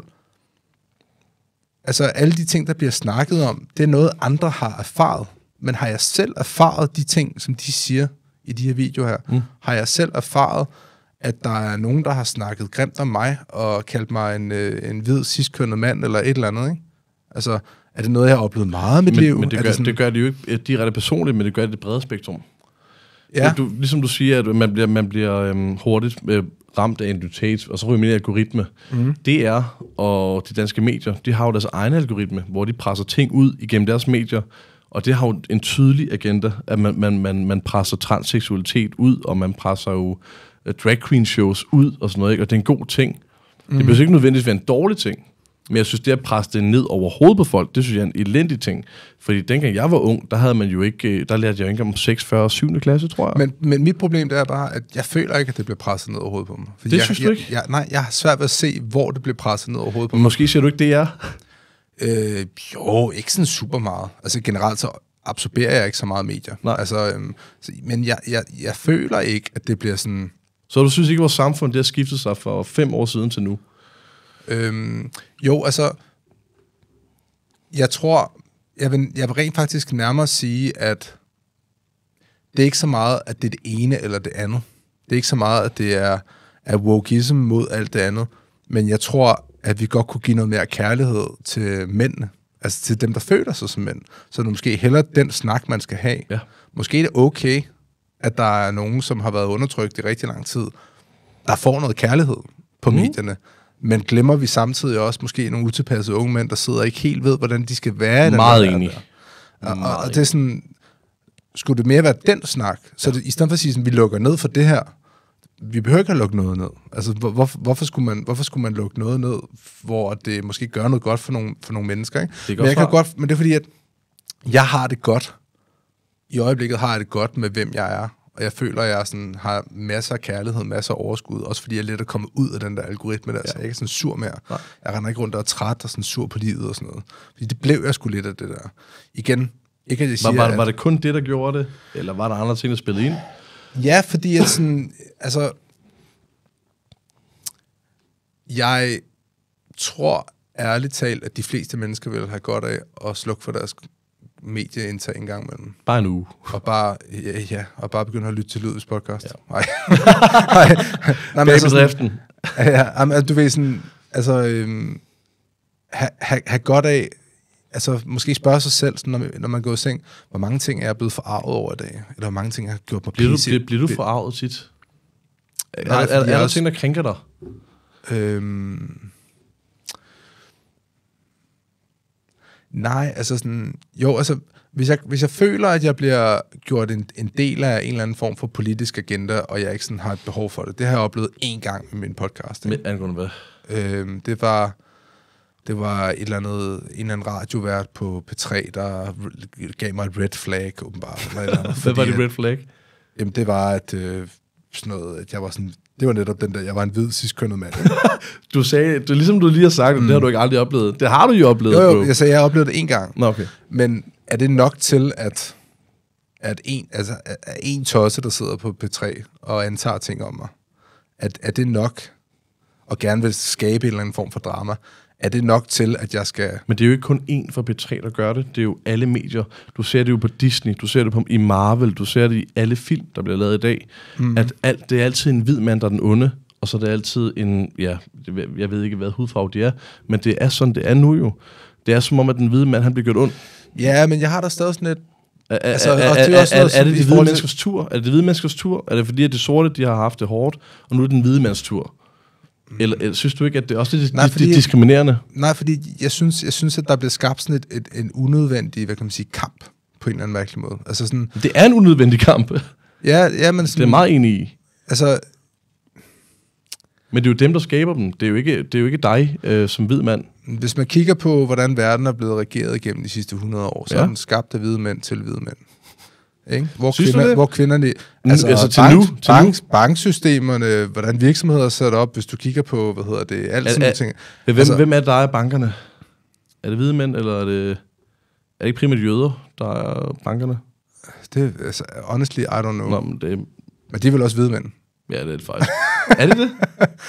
altså alle de ting, der bliver snakket om, det er noget, andre har erfaret. Men har jeg selv erfaret de ting, som de siger i de her videoer her? Mm. Har jeg selv erfaret, at der er nogen, der har snakket grimt om mig, og kaldt mig en, øh, en hvid, sidstkønnet mand, eller et eller andet, ikke? Altså, er det noget, jeg har oplevet meget i mit men, liv? Men det gør, det, sådan... det gør det jo ikke øh, direkte personligt, men det gør det brede spektrum. Ja. Du, ligesom du siger, at man bliver, man bliver øhm, hurtigt øh, ramt af identitet, og så ryger man i algoritme. Mm. DR og de danske medier, de har jo deres egne algoritme, hvor de presser ting ud igennem deres medier, og det har jo en tydelig agenda, at man, man, man, man presser transseksualitet ud, og man presser jo øh, drag queen shows ud og sådan noget, ikke? og det er en god ting. Mm. Det mhm. behøver ikke nødvendigvis være en dårlig ting. Men jeg synes, det at presse det ned over hovedet på folk, det synes jeg er en elendig ting. Fordi dengang jeg var ung, der havde man jo ikke, øh, der lærte jeg ikke om 6, 40 og 7. klasse, tror jeg. Men, men mit problem det er bare, at jeg føler ikke, at det bliver presset ned over hovedet på mig. Fordi det jeg, synes du ikke? Jeg, jeg, nej, jeg har svært ved at se, hvor det bliver presset ned over hovedet på mig. Måske siger du ikke, det er? Øh, jo, ikke sådan super meget. Altså generelt så absorberer jeg ikke så meget medier. Nej. Altså, øhm, så, men jeg, jeg, jeg føler ikke, at det bliver sådan... Så du synes ikke, at vores samfund det har skiftet sig fra fem år siden til nu? Øhm, jo, altså, jeg tror, jeg vil, jeg vil rent faktisk nærmere sige, at det er ikke så meget, at det er det ene eller det andet. Det er ikke så meget, at det er, at wokeism mod alt det andet. Men jeg tror, at vi godt kunne give noget mere kærlighed til mændene. Altså til dem, der føler sig som mænd. Så det er måske heller den snak, man skal have. Ja. Måske er det okay, at der er nogen, som har været undertrykt i rigtig lang tid, der får noget kærlighed på mm. medierne. Men glemmer vi samtidig også måske nogle utilpassede unge mænd, der sidder og ikke helt ved, hvordan de skal være i den Meget enig. Og, og, og det er sådan, skulle det mere være den snak? Så ja. det, i stedet for at sige, sådan, vi lukker ned for det her, vi behøver ikke at lukke noget ned. Altså, hvor, hvorfor, skulle man, hvorfor skulle man lukke noget ned, hvor det måske gør noget godt for nogle, for nogle mennesker? Ikke? Det men, jeg kan godt, men det er fordi, at jeg har det godt. I øjeblikket har jeg det godt med, hvem jeg er. Og jeg føler, at jeg sådan, har masser af kærlighed, masser af overskud, også fordi jeg er lidt at komme ud af den der algoritme der, ja. så jeg er ikke sådan sur mere. Nej. Jeg render ikke rundt og er træt og sådan sur på livet og sådan noget. Fordi det blev jeg sgu lidt af det der. Igen, ikke at jeg siger, var, var, var det kun det, der gjorde det? Eller var der andre ting, der spillede ind? Ja, fordi jeg sådan, altså, jeg tror ærligt talt, at de fleste mennesker vil have godt af at slukke for deres medieindtag en gang imellem. Bare en uge. Og bare, ja, ja og bare begynde at lytte til Lydens podcast. Ja. Nej. Nej. Nej, men, altså ja, men, altså, du ved sådan, altså, øhm, have ha, ha godt af, altså måske spørge sig selv, sådan, når, man, når man går i seng, hvor mange ting er jeg blevet forarvet over i dag? Eller hvor mange ting har gjort mig bliver du, bliver, bliver du forarvet tit? Nej, er, er, er, er der også, ting, der krænker dig? Øhm, Nej, altså sådan, jo, altså, hvis jeg, hvis jeg føler, at jeg bliver gjort en, en del af en eller anden form for politisk agenda, og jeg ikke sådan har et behov for det, det har jeg oplevet én gang med min podcast. Med angående hvad? Øhm, det var, det var et eller andet, en eller anden radiovært på P3, der gav mig et red flag, åbenbart. Eller eller andet, hvad var det red flag? At, jamen, det var, at øh, sådan noget, at jeg var sådan det var netop den der, jeg var en hvid sidstkønnet mand. du sagde, det er ligesom du lige har sagt, mm. det har du ikke aldrig oplevet. Det har du jo oplevet, Jo, jo jeg sagde, jeg har oplevet det en gang. Nå, okay. Men er det nok til, at, at en, altså, at en tosse, der sidder på P3 og antager ting om mig, at, er det nok og gerne vil skabe en eller anden form for drama? er det nok til, at jeg skal... Men det er jo ikke kun én fra B3, der gør det. Det er jo alle medier. Du ser det jo på Disney, du ser det på, i Marvel, du ser det i alle film, der bliver lavet i dag. Mm. At alt, det er altid en hvid mand, der er den onde, og så er det altid en... Ja, jeg ved ikke, hvad hudfarve det er, men det er sådan, det er nu jo. Det er som om, at den hvide mand, han bliver gjort ond. Ja, men jeg har da stadig sådan et... Altså, er, er, det er, er, er det de hvide menneskers tur? Er det de hvide menneskers tur? Er det fordi, at de sorte de har haft det hårdt, og nu er det den hvide mands tur? Mm. Eller, eller synes du ikke, at det er også lidt nej, fordi, diskriminerende? Nej, fordi jeg synes, jeg synes, at der bliver skabt sådan et, et, en unødvendig, hvad kan man sige, kamp på en eller anden mærkelig måde. Altså sådan, det er en unødvendig kamp. Ja, ja men sådan, Det er meget enig i. Altså, men det er jo dem, der skaber dem. Det er jo ikke, det er jo ikke dig øh, som hvid mand. Hvis man kigger på, hvordan verden er blevet regeret gennem de sidste 100 år, så ja. er den skabt af hvide mænd til hvide mænd. Ikke? Hvor, Synes kvinder, det? hvor kvinderne... Mm, altså, altså til bank, nu? Til bank, nu? Banksystemerne, hvordan virksomheder er sat op, hvis du kigger på, hvad hedder det, alt er, sådan er, ting. Hvem, altså, hvem er det, der er bankerne? Er det hvide mænd, eller er det, er det ikke primært jøder, der er bankerne? Det, altså, honestly, I don't know. Nå, men, det, men de er vel også hvide mænd? Ja, det er det faktisk. er det det?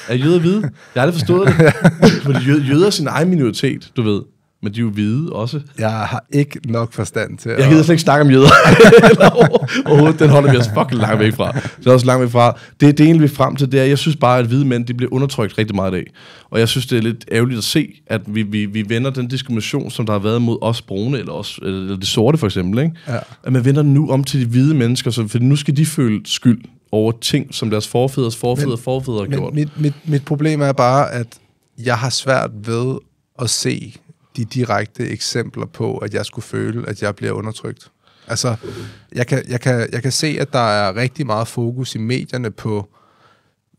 Er jøder hvide? Jeg har aldrig forstået det. Fordi jøder er sin egen minoritet, du ved. Men de er jo hvide også. Jeg har ikke nok forstand til Jeg gider slet ikke snakke om jøder. Overhovedet, den holder vi os fucking langt væk fra. Det er også langt væk fra. Det, det egentlig vi frem til, det er, jeg synes bare, at hvide mænd, de bliver undertrykt rigtig meget i dag. Og jeg synes, det er lidt ærgerligt at se, at vi, vi, vi vender den diskrimination, som der har været mod os brune, eller, os, eller de sorte for eksempel, ikke? Ja. at man vender nu om til de hvide mennesker, så, for nu skal de føle skyld over ting, som deres forfædres forfædre forfædre har men gjort. Mit, mit, mit problem er bare, at jeg har svært ved at se de direkte eksempler på, at jeg skulle føle, at jeg bliver undertrykt. Altså, jeg kan, jeg kan, jeg kan se, at der er rigtig meget fokus i medierne på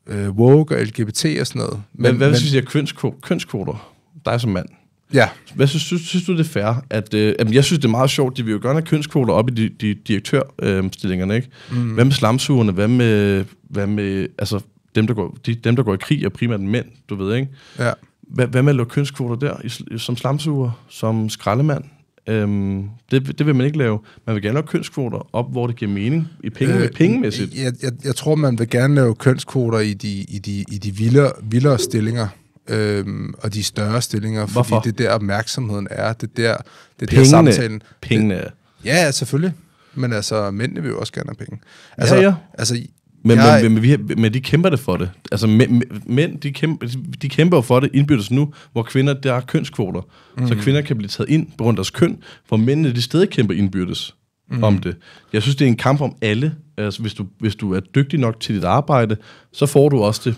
øh, woke og LGBT og sådan noget. Men, men hvad men, synes jeg kønskvoter? kønskvoter? Dig som mand. Ja. Hvad synes, synes, synes du, det er fair? At, øh, jamen, jeg synes, det er meget sjovt. De vil jo gerne have kønskvoter op i de, de direktørstillingerne, øh, ikke? Mm. Hvad med slamsugerne? Hvad med, hvad med altså, dem, der går, de, dem, der går i krig, er primært mænd, du ved, ikke? Ja. Hvad, hvad med at lukke kønskvoter der, som slamsuger, som skraldemand? Øhm, det, det vil man ikke lave. Man vil gerne lave kønskvoter op, hvor det giver mening i penge, øh, pengemæssigt. Jeg, jeg, jeg tror, man vil gerne lave kønskvoter i de, i de, i de vildere, vildere stillinger øhm, og de større stillinger, Hvorfor? fordi det der opmærksomheden er, det der, det pengene, der samtalen. Pengene. Det, ja, selvfølgelig. Men altså, mændene vil jo også gerne have penge. Altså, ja, ja. altså, altså men, jeg... men, men, vi, men de kæmper det for det. Altså mænd, mænd de, kæmper, de kæmper for det indbyrdes nu, hvor kvinder, der er kønskvoter. Mm. Så mhm. kvinder kan blive taget ind på grund af deres køn, hvor mændene de stadig kæmper indbyrdes mm. om det. Jeg synes, det er en kamp om alle. Altså, hvis, du, hvis du er dygtig nok til dit arbejde, så får du også det.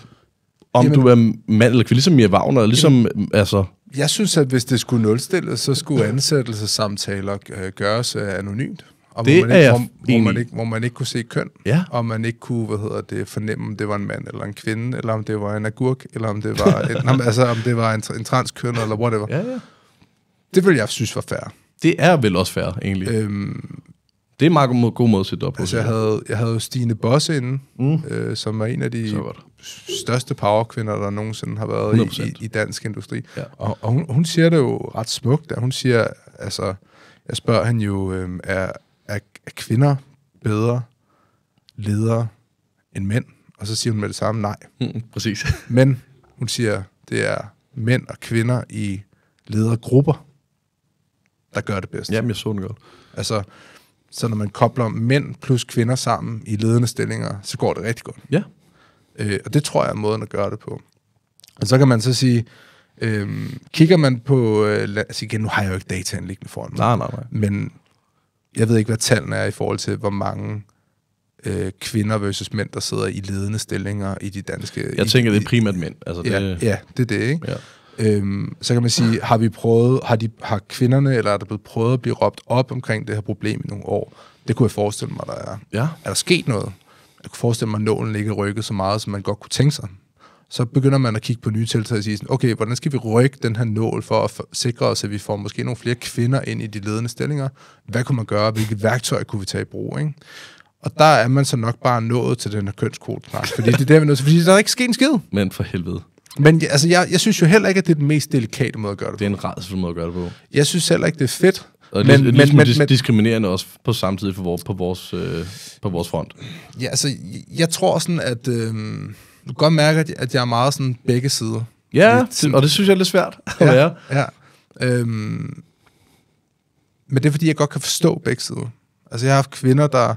Om Jamen, du er mand eller kvinde, ligesom Mia Wagner, ligesom, jamen, altså... Jeg synes, at hvis det skulle nulstilles, så skulle ansættelsessamtaler øh, gøres øh, anonymt. Og det hvor man ikke, er hvor, hvor, man ikke, hvor man ikke kunne se køn, ja. og man ikke kunne hvad hedder det, fornemme, om det var en mand eller en kvinde, eller om det var en agurk, eller om det var, et, altså, om det var en, en transkøn, eller whatever. Ja, ja. Det ville jeg synes var fair. Det er vel også fair, egentlig. Øhm, det er en meget god, god måde at sætte op på. Altså, jeg havde, jeg havde Stine Bosse inde, mm. øh, som er en af de største powerkvinder, der nogensinde har været i, i dansk industri. Ja. Og, og hun, hun siger det jo ret smukt, at hun siger, altså, jeg spørger hende jo, øh, er, er kvinder bedre ledere end mænd? Og så siger hun med det samme, nej. Mm, præcis. Men hun siger, det er mænd og kvinder i ledergrupper, der gør det bedst. Jamen, jeg så den godt. Altså, så når man kobler mænd plus kvinder sammen i ledende stillinger, så går det rigtig godt. Ja. Øh, og det tror jeg er måden at gøre det på. Og så kan man så sige, øh, kigger man på, øh, lad os altså sige igen, nu har jeg jo ikke dataen liggende foran mig. Nej, nej, nej. Men jeg ved ikke, hvad tallene er i forhold til, hvor mange øh, kvinder versus mænd, der sidder i ledende stillinger i de danske... Jeg i, tænker, det er primært mænd. Altså, det, ja, ja, det er det, ikke? Ja. Øhm, så kan man sige, har vi prøvet, har, de, har kvinderne, eller er der blevet prøvet at blive råbt op omkring det her problem i nogle år? Det kunne jeg forestille mig, der er. Ja. Er der sket noget? Jeg kunne forestille mig, at nålen ikke rykket så meget, som man godt kunne tænke sig så begynder man at kigge på nye tiltag og sige, sådan, okay, hvordan skal vi rykke den her nål for at sikre os, at vi får måske nogle flere kvinder ind i de ledende stillinger? Hvad kunne man gøre? Hvilke værktøjer kunne vi tage i brug? Ikke? Og der er man så nok bare nået til den her kønskvotsnak, fordi det er der, vi nåede, til, fordi der er ikke sket en skid. Men for helvede. Men altså, jeg, jeg synes jo heller ikke, at det er den mest delikate måde at gøre det på. Det er en rædsel måde at gøre det på. Jeg synes heller ikke, det er fedt. Og men, ligesom men, men, men, diskriminerende også på samtidig for vores, på, vores, øh, på vores front. Ja, altså, jeg tror sådan, at... Øh, du kan godt mærke, at jeg, at jeg er meget sådan begge sider. Ja, lidt. og det synes jeg er lidt svært at ja, være. Ja. Øhm, men det er, fordi jeg godt kan forstå begge sider. Altså, jeg har haft kvinder, der,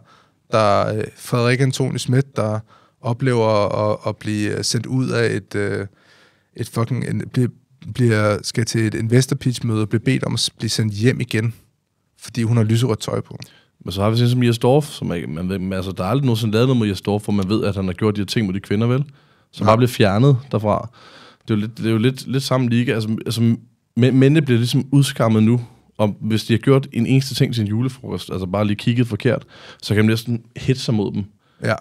der øh, Frederik Antoni Schmidt, der oplever at, at blive øh, sendt ud af et, øh, et fucking, en, bliver, bliver, skal til et investor pitch møde og bliver bedt om at blive sendt hjem igen, fordi hun har lyserødt tøj på. Men så har vi sådan som Jesdorf, som er, man, ved, altså, der er aldrig sådan lavet noget mod Jesdorf, hvor man ved, at han har gjort de her ting mod de kvinder, vel? Som bare blev fjernet derfra. Det er jo lidt, det er jo lidt, lidt samme liga. Altså, altså mændene bliver ligesom udskammet nu, og hvis de har gjort en eneste ting til en julefrokost, altså bare lige kigget forkert, så kan man næsten hætte sig mod dem. Ja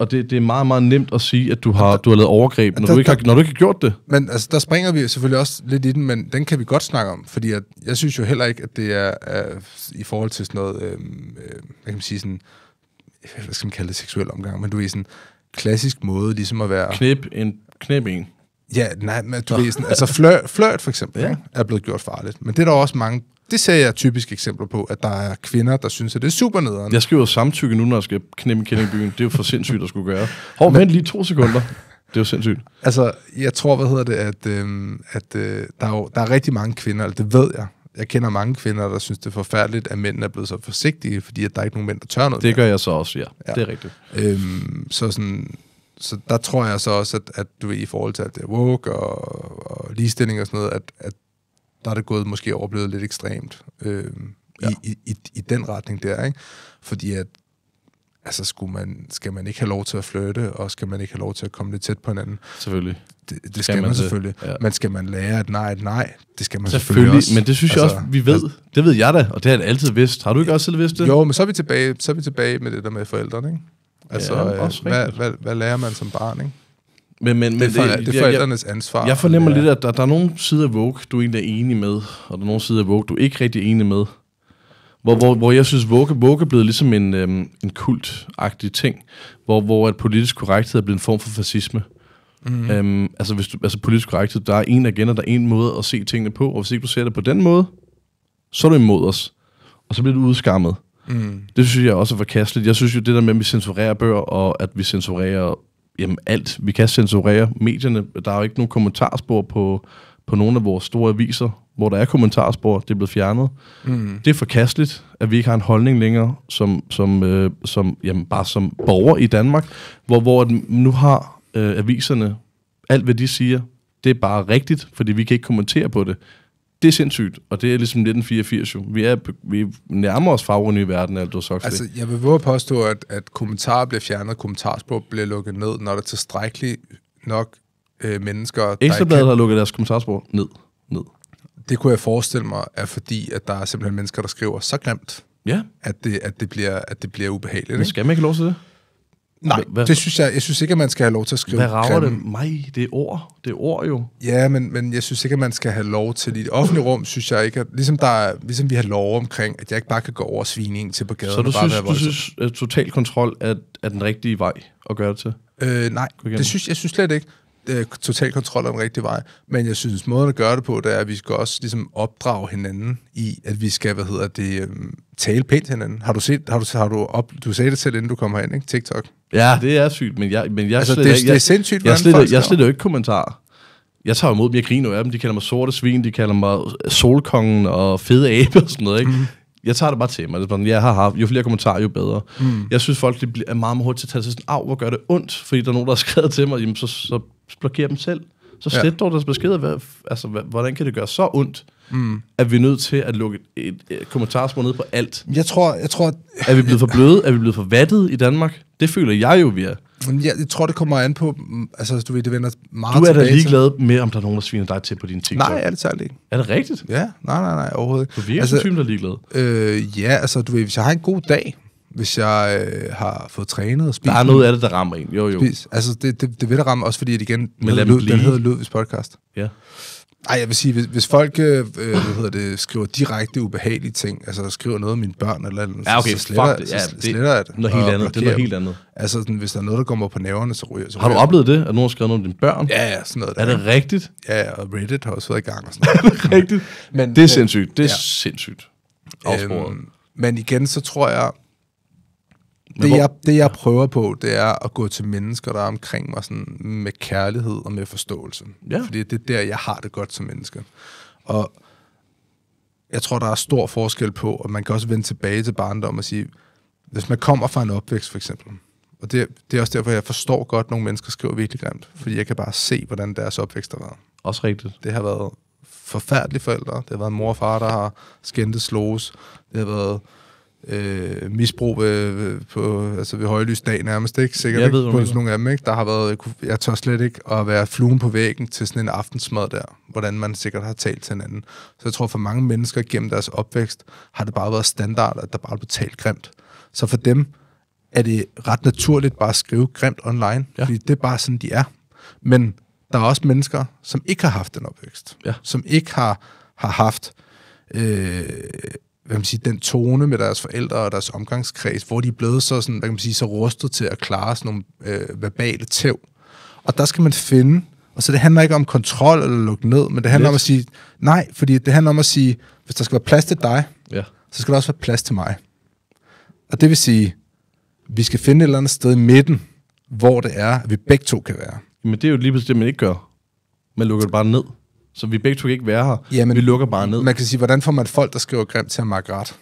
og det, det er meget, meget nemt at sige, at du har, du har lavet overgreb, når, der, du ikke har, når du ikke har gjort det. Men altså, der springer vi selvfølgelig også lidt i den, men den kan vi godt snakke om, fordi at, jeg synes jo heller ikke, at det er uh, i forhold til sådan noget, øh, hvad kan man sige, sådan, hvad skal man kalde det, seksuel omgang, men du er sådan klassisk måde ligesom at være... Knip en, knip en. Ja, nej, men du Nå. ved sådan, altså flør, flørt for eksempel ja. er blevet gjort farligt, men det er der også mange det ser jeg typisk eksempler på, at der er kvinder, der synes, at det er super nederen. Jeg skriver samtykke nu, når jeg skal knemme byen. Det er jo for sindssygt at skulle gøre. Hov, Men... vent lige to sekunder. Det er jo sindssygt. Altså, jeg tror, hvad hedder det, at, øh, at øh, der, er jo, der er rigtig mange kvinder, eller det ved jeg. Jeg kender mange kvinder, der synes, det er forfærdeligt, at mændene er blevet så forsigtige, fordi at der er ikke nogen mænd, der tør noget. Det gør jeg så også, ja. ja. Det er rigtigt. Øhm, så sådan, så der tror jeg så også, at, at du ved, i forhold til alt det woke og, og ligestilling og sådan noget, at, at der er det gået måske overblevet lidt ekstremt øh, ja. i, i, i, den retning der, ikke? Fordi at, altså skulle man, skal man ikke have lov til at flytte, og skal man ikke have lov til at komme lidt tæt på hinanden? Selvfølgelig. Det, det skal, skal man, man selvfølgelig. ja. Men skal man lære, at nej, et nej, det skal man selvfølgelig, selvfølgelig også. men det synes jeg altså, også, vi ved. Altså, det ved jeg da, og det har jeg altid vidst. Har du ikke også selv vidst det? Jo, men så er vi tilbage, så er vi tilbage med det der med forældrene, ikke? Altså, ja, øh, hvad, hvad, hvad lærer man som barn, ikke? Men, men, men det, det, det er forældrenes ansvar. Jeg fornemmer lidt, at der, der er nogle sider af Vogue, du egentlig er enig med, og der er nogle sider af Vogue, du er ikke rigtig enig med. Hvor, hvor, hvor jeg synes, Vogue, Vogue er blevet ligesom en, øhm, en kultagtig ting, hvor, hvor at politisk korrekthed er blevet en form for fascisme. Mm. Øhm, altså, hvis du, altså politisk korrekthed, der er en agenda, der er en måde at se tingene på, og hvis ikke du ser det på den måde, så er du imod os. Og så bliver du udskammet. Mm. Det synes jeg også er forkasteligt. Jeg synes jo, det der med, at vi censurerer bøger, og at vi censurerer jamen alt. Vi kan censurere medierne. Der er jo ikke nogen kommentarspor på, på nogle af vores store aviser, hvor der er kommentarspor. Det er blevet fjernet. Mm. Det er forkasteligt, at vi ikke har en holdning længere, som, som, øh, som jamen, bare som borger i Danmark, hvor, hvor nu har øh, aviserne alt, hvad de siger, det er bare rigtigt, fordi vi kan ikke kommentere på det det er sindssygt, og det er ligesom 1984 jo. Vi, er, vi nærmer os farverne i verden, Aldo Soxley. Altså, jeg vil våge påstå, at, at kommentarer bliver fjernet, kommentarsprog bliver lukket ned, når der er tilstrækkeligt nok øh, mennesker... Ekstrabladet kan... har lukket deres kommentarsprog ned. ned. Det kunne jeg forestille mig, er fordi, at der er simpelthen mennesker, der skriver så grimt, ja. at, det, at, det bliver, at det bliver ubehageligt. Men skal man ikke lov til det? Nej, hvad, det synes jeg, jeg synes ikke, at man skal have lov til at skrive Hvad rager det mig? Det er ord. Det er ord jo. Ja, men, men jeg synes ikke, at man skal have lov til i det offentlige rum, synes jeg ikke, at, ligesom, der er, ligesom vi har lov omkring, at jeg ikke bare kan gå over og til på gaden. Så du synes, du synes at total kontrol er, er den rigtige vej at gøre det til? Øh, nej, det synes, jeg synes slet ikke øh, total kontrol er den rigtige vej, men jeg synes, måden at gøre det på, det er, at vi skal også ligesom opdrage hinanden i, at vi skal, hvad hedder det, øh, tale pænt hinanden. Har du set, har du, har du op, du sagde det selv, inden du kom herind, ikke? TikTok. Ja, det er sygt, men jeg, men jeg altså, slet, det, jeg, det er sindssygt, jeg, jeg, slet, jeg, slet jo ikke kommentar. Jeg tager imod dem, jeg griner af dem. De kalder mig sorte svin, de kalder mig solkongen og fede abe og sådan noget, ikke? Mm. Jeg tager det bare til mig. Det er sådan, ja, haha, jo flere kommentarer, jo bedre. Mm. Jeg synes, folk de er meget, meget hurtigt til at tage sig sådan, af, hvor gør det ondt, fordi der er nogen, der har skrevet til mig, jamen, så, så blokerer dem selv. Så slet ja. dog deres beskeder. Hvad, altså, hvordan kan det gøre så ondt? mm. Er vi nødt til at lukke et, et, et kommentarspor ned på alt. Jeg tror, jeg tror... At... Er vi blevet for bløde? Er vi blevet for vattet i Danmark? Det føler jeg jo, vi er. Men jeg, jeg tror, det kommer an på... Mm, altså, du ved, det vender meget Du er da ligeglad med, om der er nogen, der sviner dig til på din TikTok. Nej, det særligt ikke. Er det rigtigt? Ja, nej, nej, nej, overhovedet ikke. Du virker altså, typen, der er ligeglad. Øh, ja, altså, du ved, hvis jeg har en god dag, hvis jeg øh, har fået trænet og spist... Der er noget af det, der rammer en, jo jo. Spis. Altså, det, det, det vil der ramme, også fordi, det igen, Men lad den, den hedder Ludvigs podcast. Ja. Nej, jeg vil sige, hvis, hvis folk øh, øh, hvad hedder det, skriver direkte ubehagelige ting, altså skriver noget om mine børn eller andet, ja, okay, så, sletter, fuck det. Ja, så sletter det. Noget helt andet. Det er noget helt andet. Altså, sådan, hvis der er noget, der kommer på næverne, så ryger, så Har du oplevet det, at nogen har skrevet noget om dine børn? Ja, ja, sådan noget. Der. Er det rigtigt? Ja, og Reddit har også været i gang og sådan noget. rigtigt? Men, det er sindssygt. Det er ja. sindssygt. Afsporet. Øhm, men igen, så tror jeg, men det, hvor... jeg, det, jeg prøver på, det er at gå til mennesker, der er omkring mig sådan, med kærlighed og med forståelse. Ja. Fordi det er der, jeg har det godt som menneske. Og jeg tror, der er stor forskel på, og man kan også vende tilbage til barndom og sige, hvis man kommer fra en opvækst for eksempel, og det, det er også derfor, jeg forstår godt, at nogle mennesker skriver virkelig grimt, fordi jeg kan bare se, hvordan deres opvækst har været. Også rigtigt. Det har været forfærdelige forældre. Det har været mor og far, der har skændtes, slås. Det har været øh, misbrug ved, på, altså ved dag nærmest, ikke? Sikkert jeg ikke? på sådan nogle af dem, ikke? Der har været, jeg tør slet ikke at være fluen på væggen til sådan en aftensmad der, hvordan man sikkert har talt til hinanden. Så jeg tror, for mange mennesker gennem deres opvækst, har det bare været standard, at der bare er talt grimt. Så for dem er det ret naturligt bare at skrive grimt online, ja. fordi det er bare sådan, de er. Men der er også mennesker, som ikke har haft den opvækst, ja. som ikke har, har haft øh, hvad kan man sige, den tone med deres forældre og deres omgangskreds, hvor de er blevet så, sådan, hvad kan man sige, så rustet til at klare sådan nogle øh, verbale tæv. Og der skal man finde, og så det handler ikke om kontrol eller lukke ned, men det handler Lidt. om at sige, nej, fordi det handler om at sige, hvis der skal være plads til dig, ja. så skal der også være plads til mig. Og det vil sige, vi skal finde et eller andet sted i midten, hvor det er, at vi begge to kan være. Men det er jo lige pludselig det, man ikke gør. Man lukker det bare ned. Så vi begge to ikke være her. Ja, men vi lukker bare ned. Man kan sige, hvordan får man folk, der skriver grimt til at markere ret?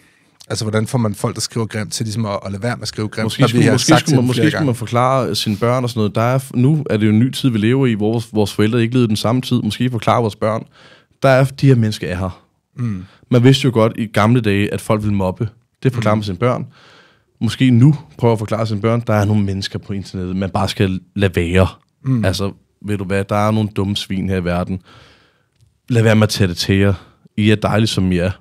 Altså, hvordan får man folk, der skriver grimt, til ligesom at, at lade være med at skrive grimt? Måske skulle, måske skulle, man, måske skulle man forklare sine børn og sådan noget. Der er, nu er det jo en ny tid, vi lever i, hvor vores, vores forældre ikke levede den samme tid. Måske forklare vores børn. Der er, de her mennesker er her. Mm. Man vidste jo godt i gamle dage, at folk ville mobbe. Det forklarer man mm. sine børn. Måske nu prøver at forklare sine børn, der er nogle mennesker på internettet, man bare skal lade være. Mm. Altså, ved du hvad, der er nogle dumme svin her i verden lad være med at tage det til jer. I er dejlige, som I er.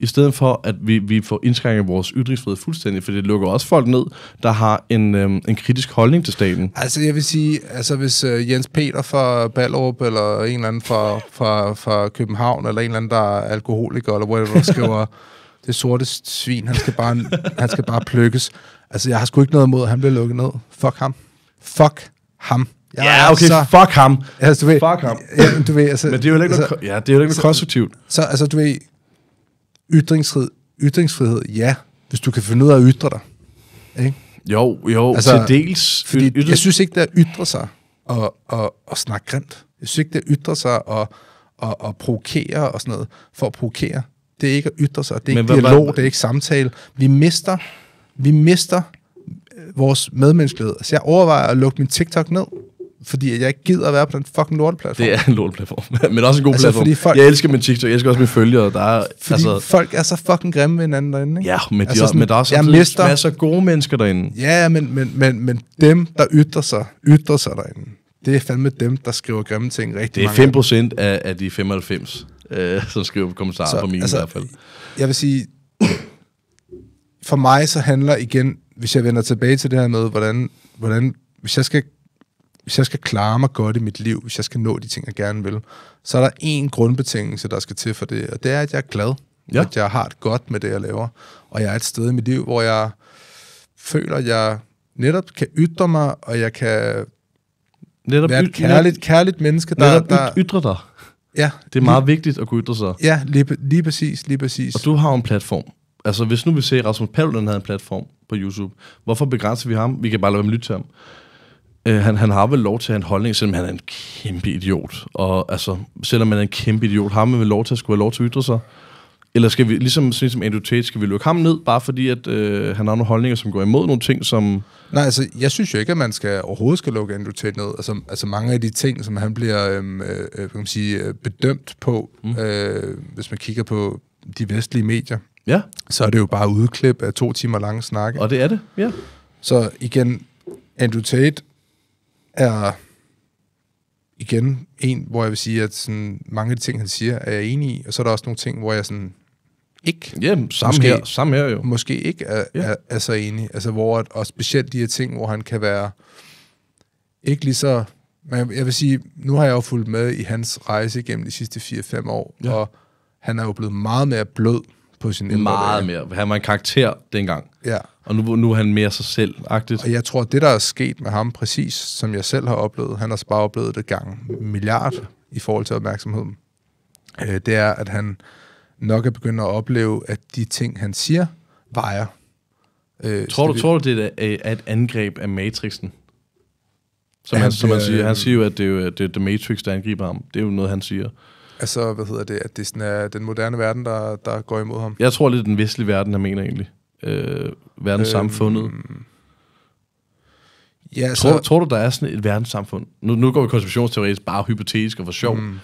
I stedet for, at vi, vi får indskrænket vores ytringsfrihed fuldstændig, for det lukker også folk ned, der har en, øhm, en kritisk holdning til staten. Altså, jeg vil sige, altså, hvis øh, Jens Peter fra Ballerup, eller en eller anden fra, fra, fra København, eller en eller anden, der er alkoholiker, eller whatever, skriver, det sorte svin, han skal bare, han skal bare plukkes. Altså, jeg har sgu ikke noget imod, at han bliver lukket ned. Fuck ham. Fuck ham. Ja, ja okay, så, fuck ham. Altså, du ved, fuck ham. Ja, du ved, altså, men det er jo ikke altså, noget, ja, det er jo ikke så, noget konstruktivt. Så altså, du ved, ytringsfrihed, ytringsfrihed, ja, hvis du kan finde ud af at ytre dig. Ikke? Jo, jo, altså, til dels. Fordi y- jeg synes ikke, det er ytre sig og, og, og snakke grimt. Jeg synes ikke, det er ytre sig og, og, og provokere og sådan noget, for at provokere. Det er ikke at ytre sig, det er men ikke dialog, hvad? det er ikke samtale. Vi mister, vi mister vores medmenneskelighed. Altså, jeg overvejer at lukke min TikTok ned, fordi jeg ikke gider at være på den fucking lorteplatform. Det er en lorteplatform, men også en god altså, platform. Fordi folk, jeg elsker min TikTok, jeg elsker også mine følgere. Der er, fordi altså, folk er så fucking grimme ved hinanden derinde, ikke? Ja, men, de altså, sådan, men der er også mister, masser af gode mennesker derinde. Ja, men, men, men, men dem, der ytrer sig, ytrer sig derinde. Det er fandme dem, der skriver grimme ting rigtig Det er 5% af, af de 95, øh, som skriver kommentarer så, på mine altså, i hvert fald. Jeg vil sige, for mig så handler igen, hvis jeg vender tilbage til det her med, hvordan, hvordan hvis jeg skal hvis jeg skal klare mig godt i mit liv, hvis jeg skal nå de ting, jeg gerne vil, så er der en grundbetingelse, der skal til for det, og det er, at jeg er glad. Ja. At jeg har det godt med det, jeg laver. Og jeg er et sted i mit liv, hvor jeg føler, at jeg netop kan ytre mig, og jeg kan netop være et kærligt, kærligt menneske, der... Netop der, ytre dig. Ja. Det er meget lige, vigtigt at kunne ytre sig. Ja, lige, lige præcis, lige præcis. Og du har en platform. Altså, hvis nu vi ser, at Rasmus Paludan havde en platform på YouTube, hvorfor begrænser vi ham? Vi kan bare lade ham lytte til ham. Øh, han, han har vel lov til at have en holdning, selvom han er en kæmpe idiot. Og altså, selvom han er en kæmpe idiot, har man vel lov til at skulle have lov til at ytre sig? Eller skal vi, ligesom, ligesom Andrew Tate, skal vi lukke ham ned, bare fordi, at øh, han har nogle holdninger, som går imod nogle ting, som... Nej, altså, jeg synes jo ikke, at man skal, overhovedet skal lukke Andrew Tate ned. Altså, altså mange af de ting, som han bliver øhm, øh, øh, kan man sige, øh, bedømt på, mm. øh, hvis man kigger på de vestlige medier, ja. så er det jo bare udklip af to timer lange snakke. Og det er det, ja. Så igen, Andrew Tate er igen en, hvor jeg vil sige, at sådan, mange af de ting, han siger, er jeg enig i, og så er der også nogle ting, hvor jeg sådan ikke... Ja, samme måske, her, samme her jo. Måske ikke er, ja. er, er så enig. Altså, hvor, og specielt de her ting, hvor han kan være ikke lige så... Men jeg vil sige, nu har jeg jo fulgt med i hans rejse gennem de sidste 4-5 år, ja. og han er jo blevet meget mere blød på sin indre Meget mere. Han var en karakter dengang. Ja, og nu, nu er han mere sig selv-agtigt. Og jeg tror, det der er sket med ham, præcis som jeg selv har oplevet, han har bare oplevet det gang milliard i forhold til opmærksomheden, øh, det er, at han nok er begyndt at opleve, at de ting, han siger, vejer. Øh, tror, du, det, tror du, det er et øh, angreb af Matrixen? Som, han, han, som han, siger, han siger jo, at det er, jo, det er The Matrix, der angriber ham. Det er jo noget, han siger. Altså, hvad hedder det, at det sådan er den moderne verden, der, der går imod ham? Jeg tror lidt, den vestlige verden, han mener egentlig øh, verdenssamfundet? Øhm, ja, så... tror, tror du, der er sådan et verdenssamfund? Nu, nu går vi konspirationsteoretisk bare hypotetisk og for sjov. Mm.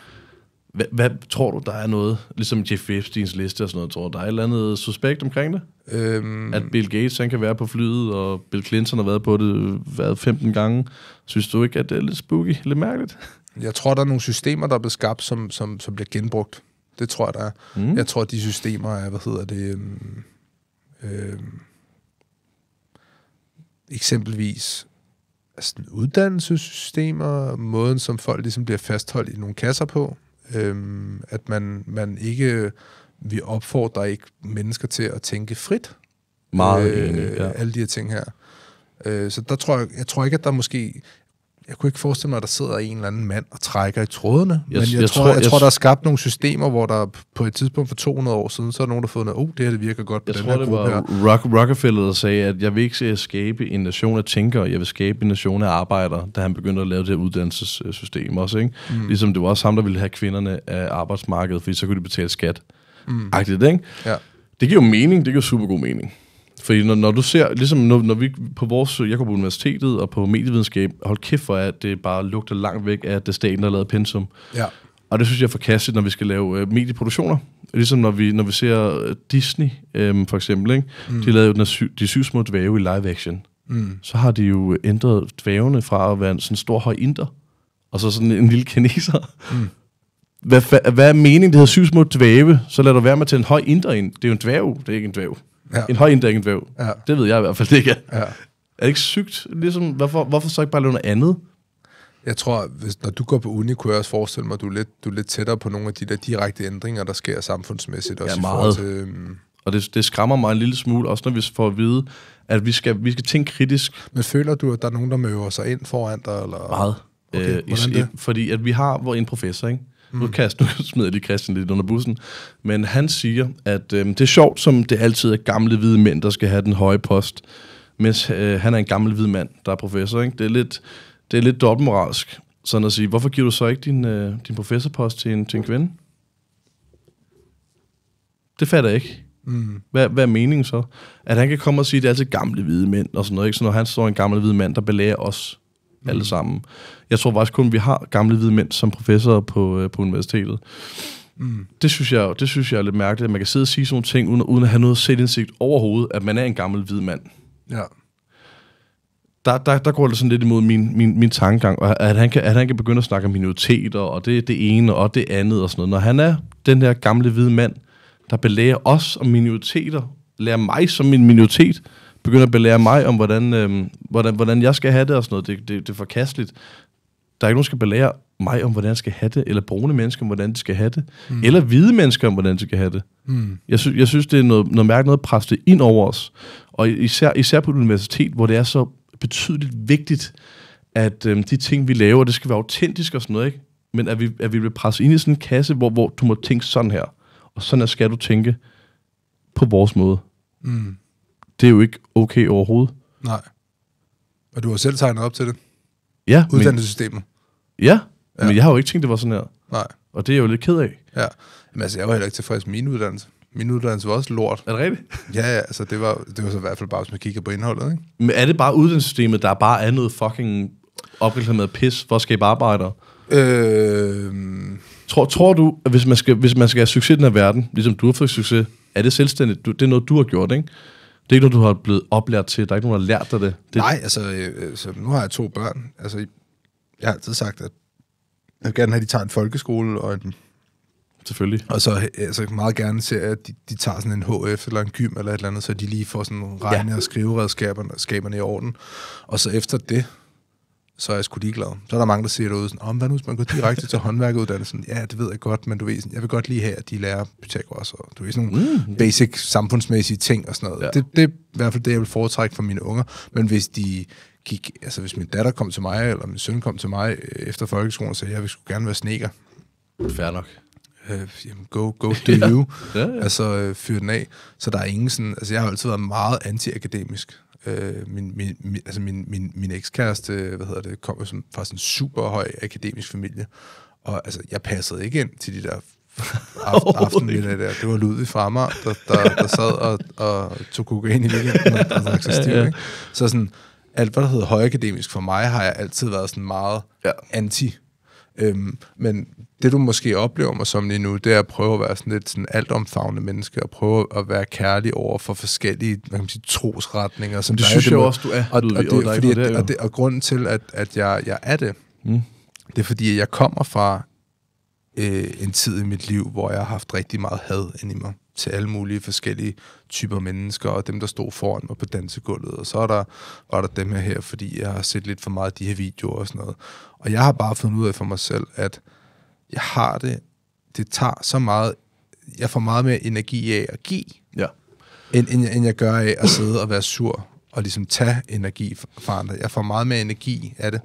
Hvad, hvad tror du, der er noget, ligesom Jeff Epsteins liste og sådan noget, tror du, der er et eller andet suspekt omkring det? Øhm... At Bill Gates, han kan være på flyet, og Bill Clinton har været på det været 15 gange. Synes du ikke, at det er lidt spooky, lidt mærkeligt? Jeg tror, der er nogle systemer, der er blevet skabt, som, som, som bliver genbrugt. Det tror jeg, der er. Mm. Jeg tror, de systemer er, hvad hedder det... Um øh, eksempelvis altså, uddannelsessystemer, måden som folk ligesom bliver fastholdt i nogle kasser på, øh, at man, man ikke, vi opfordrer ikke mennesker til at tænke frit. Meget øh, enig, ja. Alle de her ting her. Øh, så der tror jeg, jeg tror ikke, at der måske jeg kunne ikke forestille mig, at der sidder en eller anden mand og trækker i trådene. Jeg, men jeg, jeg, tror, jeg, jeg tror, der er skabt nogle systemer, hvor der på et tidspunkt for 200 år siden, så er der nogen, der har fundet, oh, det her det virker godt på jeg den tror, her gruppe her. Rock, Rockefeller, der sagde, at jeg vil ikke skabe en nation af tænkere, jeg vil skabe en nation af arbejdere, da han begyndte at lave det her uddannelsessystem også. Ikke? Mm. Ligesom det var også ham, der ville have kvinderne af arbejdsmarkedet, fordi så kunne de betale skat. Mm. Agtigt, ikke? Ja. Det giver jo mening, det giver super god mening. Fordi når, når du ser, ligesom når, når vi på vores, jeg går på universitetet og på medievidenskab, hold kæft for, at det bare lugter langt væk af, det staten har lavet pensum. Ja. Og det synes jeg er forkastet, når vi skal lave øh, medieproduktioner. Ligesom når vi, når vi ser øh, Disney, øhm, for eksempel, ikke? Mm. de lavede jo den sy, de syv små dvæve i live action. Mm. Så har de jo ændret dvævene fra at være en sådan stor høj inder, og så sådan en lille kineser. Mm. Hvad, hvad, er meningen, det hedder syv små dvæve? Så lader du være med til en høj inder ind. Det er jo en dvæve, det er ikke en dvæve ja. en højinddækket væv. Ja. Det ved jeg i hvert fald ikke. Ja. Er det ikke sygt? Ligesom, hvorfor, hvorfor så ikke bare lave noget andet? Jeg tror, hvis, når du går på uni, kunne jeg også forestille mig, at du er lidt, du er lidt tættere på nogle af de der direkte ændringer, der sker samfundsmæssigt. Også ja, meget. I til, um... Og det, det skræmmer mig en lille smule, også når vi får at vide, at vi skal, vi skal tænke kritisk. Men føler du, at der er nogen, der møver sig ind foran dig? Eller? Meget. Okay, øh, det? Fordi at vi har en professor, ikke? Mm. Udkast, nu smider lige Christian lidt under bussen. Men han siger, at øh, det er sjovt, som det altid er gamle hvide mænd, der skal have den høje post. Mens øh, han er en gammel hvid mand, der er professor. Ikke? Det er lidt, det er lidt dobbeltmoralsk. Sådan at sige, hvorfor giver du så ikke din, øh, din professorpost til en, til en kvinde? Det fatter jeg ikke. Mm. Hvad, hvad er meningen så? At han kan komme og sige, at det er altid gamle hvide mænd og sådan noget, ikke? Så når han står en gammel hvid mand, der belærer os mm. alle sammen. Jeg tror faktisk kun, vi har gamle hvide mænd som professorer på, øh, på universitetet. Mm. Det, synes jeg, det synes jeg er lidt mærkeligt, at man kan sidde og sige sådan nogle ting, uden, uden at have noget selvindsigt overhovedet, at man er en gammel hvid mand. Ja. Der, der, der går det sådan lidt imod min, min, min tankegang, og at han, kan, at han kan begynde at snakke om minoriteter, og det det ene, og det andet, og sådan noget. Når han er den der gamle hvide mand, der belærer os om minoriteter, lærer mig som en minoritet, begynder at belære mig om, hvordan, øh, hvordan, hvordan jeg skal have det og sådan noget. Det, det, det er forkasteligt. Der er ikke nogen, der skal belære mig om, hvordan jeg skal have det, eller brune mennesker om, hvordan de skal have det, mm. eller hvide mennesker om, hvordan de skal have det. Mm. Jeg, sy- jeg synes, det er noget, noget mærke, noget præstet ind over os. Og især, især på et universitet, hvor det er så betydeligt vigtigt, at øh, de ting, vi laver, det skal være autentisk og sådan noget, ikke? Men at vi, at vi bliver presset ind i sådan en kasse, hvor, hvor du må tænke sådan her, og sådan her skal du tænke på vores måde. Mm det er jo ikke okay overhovedet. Nej. Og du har selv tegnet op til det. Ja. Uddannelsessystemet. Men, ja, ja, men jeg har jo ikke tænkt, det var sådan her. Nej. Og det er jeg jo lidt ked af. Ja. Men altså, jeg var heller ikke tilfreds med min uddannelse. Min uddannelse var også lort. Er det rigtigt? ja, ja, altså det var, det var så i hvert fald bare, hvis man kigger på indholdet, ikke? Men er det bare uddannelsessystemet, der er bare andet fucking med pis for at skabe arbejder? Øh... Tror, tror du, at hvis man, skal, hvis man skal have succes den her verden, ligesom du har fået succes, er det selvstændigt? Du, det er noget, du har gjort, ikke? Det er ikke noget, du har blevet oplært til. Der er ikke nogen, der har lært dig det. det... Nej, altså, øh, øh, så nu har jeg to børn. Altså, jeg har altid sagt, at jeg vil gerne have, at de tager en folkeskole og en... Selvfølgelig. Og så altså, meget gerne ser at de, de tager sådan en HF eller en gym eller et eller andet, så de lige får sådan nogle regne- ja. og skriveredskaberne i orden. Og så efter det, så er jeg sgu ligeglad. Så er der mange, der siger derude, sådan, om oh, hvad nu, hvis man går direkte til håndværkeuddannelsen? Ja, det ved jeg godt, men du ved, jeg vil godt lige have, at de lærer Pythagoras og du ved, sådan nogle mm, basic samfundsmæssige ting og sådan noget. Ja. Det, det er i hvert fald det, jeg vil foretrække for mine unger. Men hvis de gik, altså hvis min datter kom til mig, eller min søn kom til mig øh, efter folkeskolen og sagde, jeg vil sgu gerne være sneker. Fair nok. Øh, jamen, go, go do you. ja. Ja, ja. Altså, øh, fyr den af. Så der er ingen sådan, altså jeg har altid været meget anti-akademisk øh, min, min, min, altså min, min, min ekskæreste, hvad hedder det, kom jo som, fra sådan en super høj akademisk familie, og altså, jeg passede ikke ind til de der aften, aftenmiddag der. Det var lyd i fremme, der, der, der sad og, og tog kokain i weekenden og, og så stiv, ja, ja. Ikke? Så sådan, alt, hvad der hedder højakademisk for mig, har jeg altid været sådan meget ja. anti Øhm, men det, du måske oplever mig som lige nu, det er at prøve at være sådan lidt sådan altomfavnende menneske, og prøve at være kærlig over for forskellige hvad kan man sige, trosretninger. Som det synes det jeg også, du er. Og, og, det, og, fordi, at, og, det, og grunden til, at, at jeg, jeg er det, mm. det er fordi, jeg kommer fra øh, en tid i mit liv, hvor jeg har haft rigtig meget had ind i mig til alle mulige forskellige typer mennesker, og dem, der stod foran mig på dansegulvet. Og så er der, var der dem her, her, fordi jeg har set lidt for meget af de her videoer og sådan noget. Og jeg har bare fundet ud af for mig selv, at jeg har det, det tager så meget, jeg får meget mere energi af at give, ja. end, end, end jeg gør af at sidde og være sur og ligesom tage energi fra andre. Jeg får meget mere energi af det.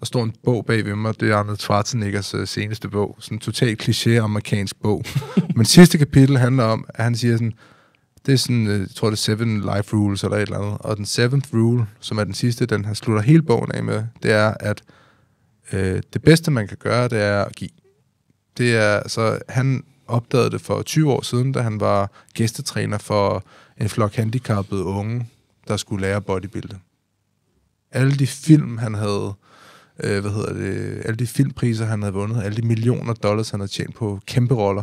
Der står en bog bag ved mig, det er Arnold Schwarzeneggers øh, seneste bog. Sådan en totalt kliché amerikansk bog. Men sidste kapitel handler om, at han siger sådan, det er sådan, øh, jeg tror det er Seven Life Rules eller et eller andet. Og den seventh rule, som er den sidste, den han slutter hele bogen af med, det er, at øh, det bedste, man kan gøre, det er at give. Det er, så han opdagede det for 20 år siden, da han var gæstetræner for en flok handicappede unge, der skulle lære bodybuilding. Alle de film, han havde øh, hvad hedder det, alle de filmpriser, han havde vundet, alle de millioner dollars, han havde tjent på kæmpe roller.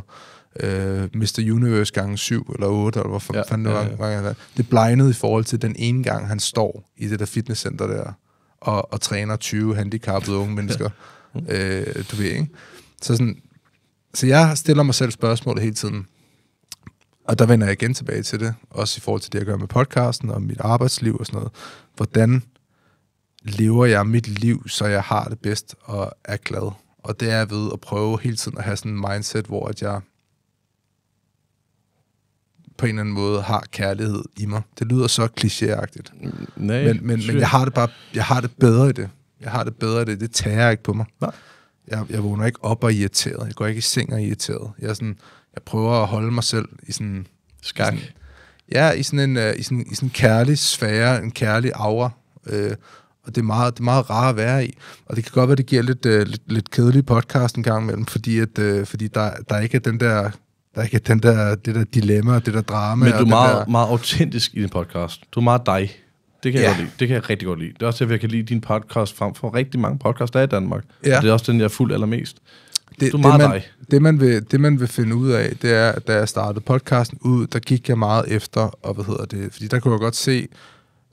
Øh, Mr. Universe gange 7 eller 8, eller hvor ja, fanden ja, Var, var, var, det blegnede i forhold til den ene gang, han står i det der fitnesscenter der, og, og træner 20 handicappede unge mennesker. øh, du ved, ikke? Så, sådan, så jeg stiller mig selv spørgsmål hele tiden, og der vender jeg igen tilbage til det, også i forhold til det, jeg gør med podcasten og mit arbejdsliv og sådan noget. Hvordan lever jeg mit liv, så jeg har det bedst og er glad. Og det er ved at prøve hele tiden at have sådan en mindset, hvor at jeg på en eller anden måde har kærlighed i mig. Det lyder så klichéagtigt. Nej, men, men, men jeg har det bare, jeg har det bedre i det. Jeg har det bedre i det. Det tager ikke på mig. Nej. Jeg, jeg vågner ikke op og irriteret. Jeg går ikke i seng og irriteret. Jeg, er sådan, jeg prøver at holde mig selv i sådan... Skak. I sådan, ja, i sådan, en, uh, i, sådan, i sådan en kærlig sfære, en kærlig aura. Øh, og det er meget, det er meget rart at være i. Og det kan godt være, det giver lidt, øh, lidt, lidt kedelig podcast en gang imellem, fordi, at, øh, fordi der, der ikke er den der der ikke den der, det der dilemma og det der drama. Men du er meget, der... meget autentisk i din podcast. Du er meget dig. Det kan, ja. jeg godt lide. det kan jeg rigtig godt lide. Det er også derfor, jeg kan lide din podcast frem for rigtig mange podcasts, der er i Danmark. Ja. Og det er også den, jeg er fuld allermest. Det, du er meget det, man, dig. Det man, vil, det, man vil finde ud af, det er, at da jeg startede podcasten ud, der gik jeg meget efter, og hvad hedder det, fordi der kunne jeg godt se,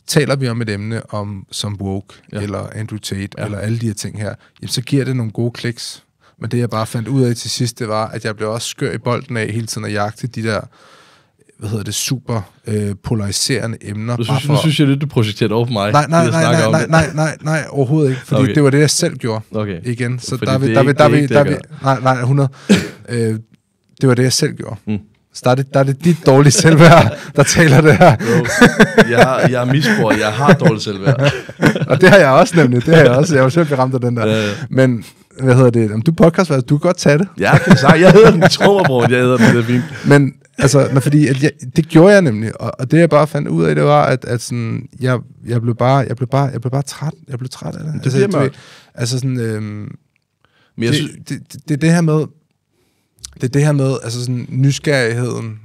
taler vi om et emne om, som woke, ja. eller Andrew Tate, ja. eller alle de her ting her, jamen, så giver det nogle gode kliks. Men det, jeg bare fandt ud af til sidst, det var, at jeg blev også skør i bolden af hele tiden at jagte de der hvad hedder det, super øh, polariserende emner. Du synes, for... synes jeg lidt, du projekterer over på mig. Nej, nej, nej, nej, nej, nej, nej, nej, overhovedet ikke, fordi okay. det var det, jeg selv gjorde okay. igen. Så fordi der vil, der vil, der vil, der vil, nej, nej, 100. øh, det var det, jeg selv gjorde. Mm. Der er, det, der er det dit dårlige selvværd, der taler det her. Jo, jeg, jeg er misbrugt, jeg har dårligt selvværd. og det har jeg også nemlig, det har jeg også. Jeg har jo selv ramt af den der. Øh. Men hvad hedder det? Om du podcast, du kan godt tage det. Ja, kan jeg, jeg hedder den, tro jeg hedder den, det er fint. Men altså, når, fordi at jeg, det gjorde jeg nemlig, og, og, det jeg bare fandt ud af, det var, at, at sådan, jeg, jeg, blev bare, jeg, blev bare, jeg blev bare træt. Jeg blev træt af det. det altså, du, altså sådan, øhm, Men jeg det, synes... det, det, det, det, her med, det er det her med, altså sådan, nysgerrigheden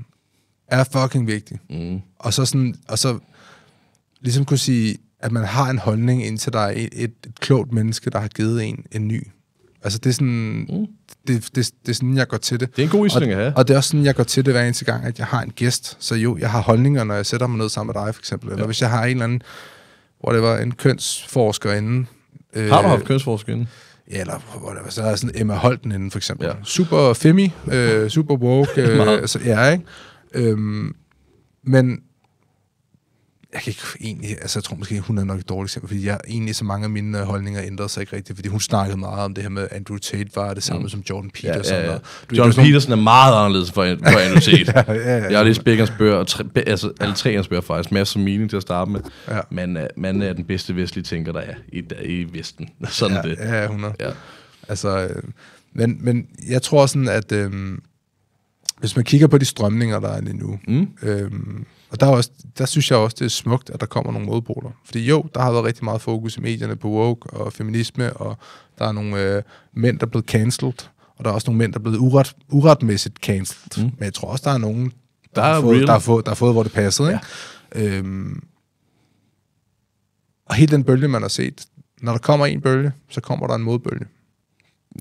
er fucking vigtig. Mm. Og så sådan, og så ligesom kunne sige, at man har en holdning, indtil der er et, et, et klogt menneske, der har givet en en ny. Altså det er sådan, mm. det, det, det er sådan, jeg går til det. Det er en god ytring at have. Og det er også sådan, jeg går til det hver eneste gang, at jeg har en gæst. Så jo, jeg har holdninger, når jeg sætter mig ned sammen med dig, for eksempel. Eller ja. hvis jeg har en eller anden, hvor det var en kønsforsker inden. Har du øh, haft kønsforsker inden? Ja, eller whatever. Så er så sådan Emma Holten inden, for eksempel. Ja. Super femi, øh, super woke. Øh, altså, ja, ikke? Øhm, men jeg kan ikke egentlig, altså jeg tror måske, hun er nok et dårligt eksempel, fordi jeg, egentlig så mange af mine øh, holdninger ændrede sig ikke rigtigt, fordi hun snakkede meget om det her med, Andrew Tate var det samme mm. som Jordan Peterson. Ja, ja, ja. du, Jordan du, Peterson er meget anderledes for, for Andrew Tate. ja, ja, ja, ja. jeg har lige spækkerens bøger, og tre, altså alle tre hans bøger faktisk, masser af mening til at starte med. Ja. Man, er, man er den bedste vestlige tænker, der er i, der, i Vesten. Sådan ja, det. Ja, hun er. Ja. Altså, øh, men, men jeg tror sådan, at øh, hvis man kigger på de strømninger, der er lige nu, mm. øh, og der, er også, der synes jeg også, det er smukt, at der kommer nogle modpoler. Fordi jo, der har været rigtig meget fokus i medierne på woke og feminisme, og der er nogle øh, mænd, der er blevet cancelled, og der er også nogle mænd, der er blevet uret, uretmæssigt cancelled. Mm. Men jeg tror også, der er nogen, der, der, er har, fået, der, har, fået, der har fået, hvor det passede. Ja. Ikke? Øhm, og hele den bølge, man har set, når der kommer en bølge, så kommer der en modbølge.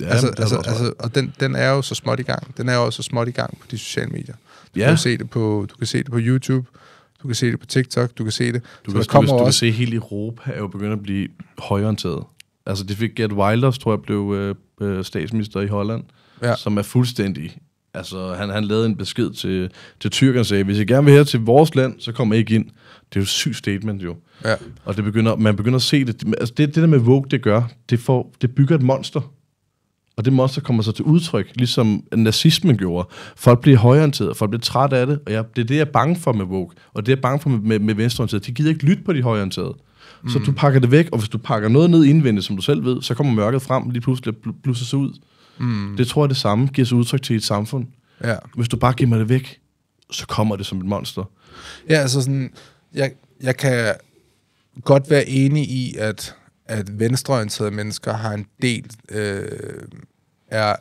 Ja, altså, altså, altså, og den, den er jo så småt i gang. Den er jo så småt i gang på de sociale medier. Du ja. kan se det på, du kan se det på YouTube. Du kan se det på TikTok, du kan se det. Du, kan, kommer du, du også... kan se, at hele Europa er jo begyndt at blive højorienteret. Altså, det fik Gert Wilders, tror jeg, blev øh, øh, statsminister i Holland, ja. som er fuldstændig... Altså, han, han lavede en besked til, til tyrkerne og sagde, hvis I gerne vil her til vores land, så kommer I ikke ind. Det er jo sygt statement, jo. Ja. Og det begynder, man begynder at se det. Altså, det, det der med Vogue, det gør, det, får, det bygger et monster. Og det monster kommer så til udtryk, ligesom nazismen gjorde. Folk bliver højorienterede, folk bliver træt af det, og jeg, det er det, jeg er bange for med woke, og det er jeg bange for med, med, med venstreorienterede. De gider ikke lytte på de højorienterede. Mm. Så du pakker det væk, og hvis du pakker noget ned indvendigt, som du selv ved, så kommer mørket frem, lige pludselig blusser sig ud. Mm. Det tror jeg det samme giver sig udtryk til et samfund. Ja. Hvis du bare giver mig det væk, så kommer det som et monster. Ja, altså sådan, jeg, jeg kan godt være enig i, at at venstreorienterede mennesker har en del, øh, er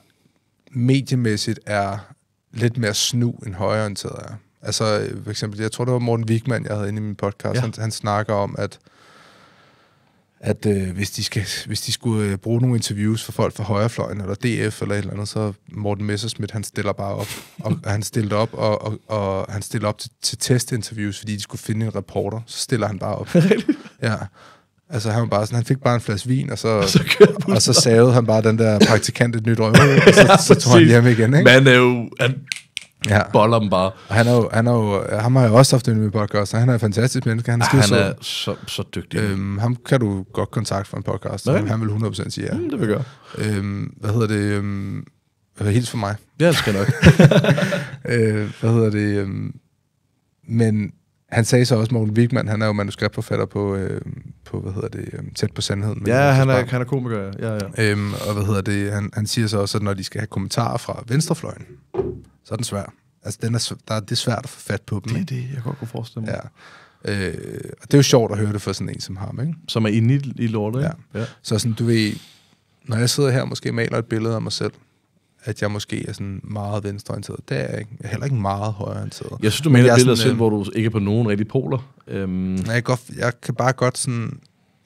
mediemæssigt er lidt mere snu end højreorienterede er. Altså for eksempel, jeg tror det var Morten Wigman, jeg havde inde i min podcast, ja. han, han snakker om, at at øh, hvis, de skal, hvis de skulle øh, bruge nogle interviews for folk fra højrefløjen, eller DF eller et eller andet, så Morten Messerschmidt, han stiller bare op. Og han stillede op, og, og, og han stiller op til, til testinterviews, fordi de skulle finde en reporter. Så stiller han bare op. ja. Altså han, var bare sådan, han fik bare en flaske vin, og så, og så, og så savede han bare den der praktikant et nyt røv, og så, ja, så tog han hjem igen. Ikke? Man er jo, han ja. boller dem bare. Og han, er jo, han, er jo, han har jo også haft en ny podcast, og han er en fantastisk menneske. Han er, ja, ah, han er så, så dygtig. Øhm, ham kan du godt kontakte for en podcast, Okay. han vil 100% sige ja. Mm, det vil jeg gøre. Øhm, hvad hedder det? Øhm, hils for mig. Ja, det skal nok. øh, hvad hedder det? Øhm, men han sagde så også, Morten Wigman, han er jo manuskriptforfatter på, øh, på hvad hedder det, øh, Tæt på Sandheden. Ja, han er, han er komiker, ja, ja. Øhm, og hvad hedder det, han, han siger så også, at når de skal have kommentarer fra venstrefløjen, så er den svær. Altså, den er, der, er det svært at få fat på dem. Det er det, jeg godt kunne forestille mig. Ja. Øh, og det er jo sjovt at høre det fra sådan en som ham, ikke? Som er inde i, i lortet, ikke? Ja. ja. Så sådan, du ved, når jeg sidder her og måske maler et billede af mig selv, at jeg måske er sådan meget venstreorienteret. Det er jeg ikke. Jeg er heller ikke meget højreorienteret. Jeg synes, du mener et billede selv, øhm, hvor du ikke er på nogen rigtig poler. Øhm. Jeg, kan godt, jeg kan bare godt sådan...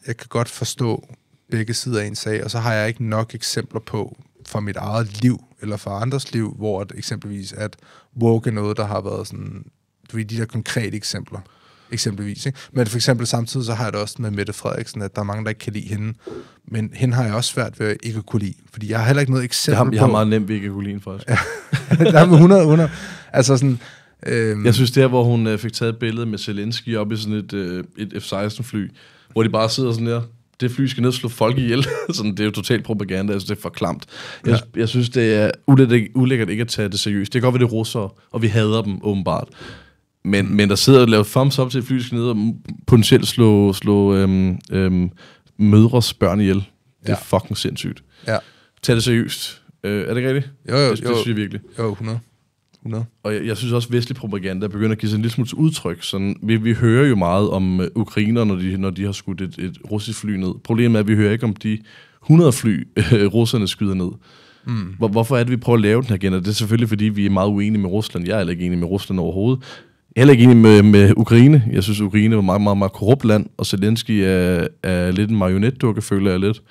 Jeg kan godt forstå begge sider af en sag, og så har jeg ikke nok eksempler på fra mit eget liv, eller fra andres liv, hvor at eksempelvis at woke er noget, der har været sådan... Du ved, de der konkrete eksempler eksempelvis. Ikke? Men for eksempel samtidig så har jeg det også med Mette Frederiksen, at der er mange, der ikke kan lide hende. Men hende har jeg også svært ved at ikke at kunne lide, fordi jeg har heller ikke noget eksempel jeg har, på... Jeg har meget nemt ved ikke at kunne lide hende, faktisk. der er 100, 100. Altså sådan... Øhm... Jeg synes, er, hvor hun øh, fik taget et billede med Zelensky op i sådan et, øh, et F-16-fly, hvor de bare sidder sådan der, det fly skal nedslå folk ihjel. sådan, det er jo totalt propaganda, altså det er for klamt. Jeg, ja. jeg synes, det er ulækkert, ikke at tage det seriøst. Det kan godt være, det russer, russere, og vi hader dem åbenbart. Men, men der sidder og laver thumbs up til, at flyet skal ned og potentielt slå, slå øhm, øhm, mødres børn ihjel. Det ja. fucking sindssygt. Ja. Tag det seriøst. Øh, er det ikke rigtigt? Jo, jo, det, jo. Det synes jeg virkelig. Jo, 100. 100. Og jeg, jeg synes også, at vestlig propaganda begynder at give sig en lille smule udtryk. Sådan, vi, vi hører jo meget om øh, ukrainer, når de, når de har skudt et, et russisk fly ned. Problemet er, at vi hører ikke om de 100 fly, øh, russerne skyder ned. Mm. Hvor, hvorfor er det, vi prøver at lave den her agenda? Det er selvfølgelig, fordi vi er meget uenige med Rusland. Jeg er heller ikke enig med Rusland overhovedet er heller ikke enig med, med Ukraine. Jeg synes, Ukraine var et meget, meget, meget korrupt land, og Zelensky er, er lidt en marionetdukke, føler jeg lidt.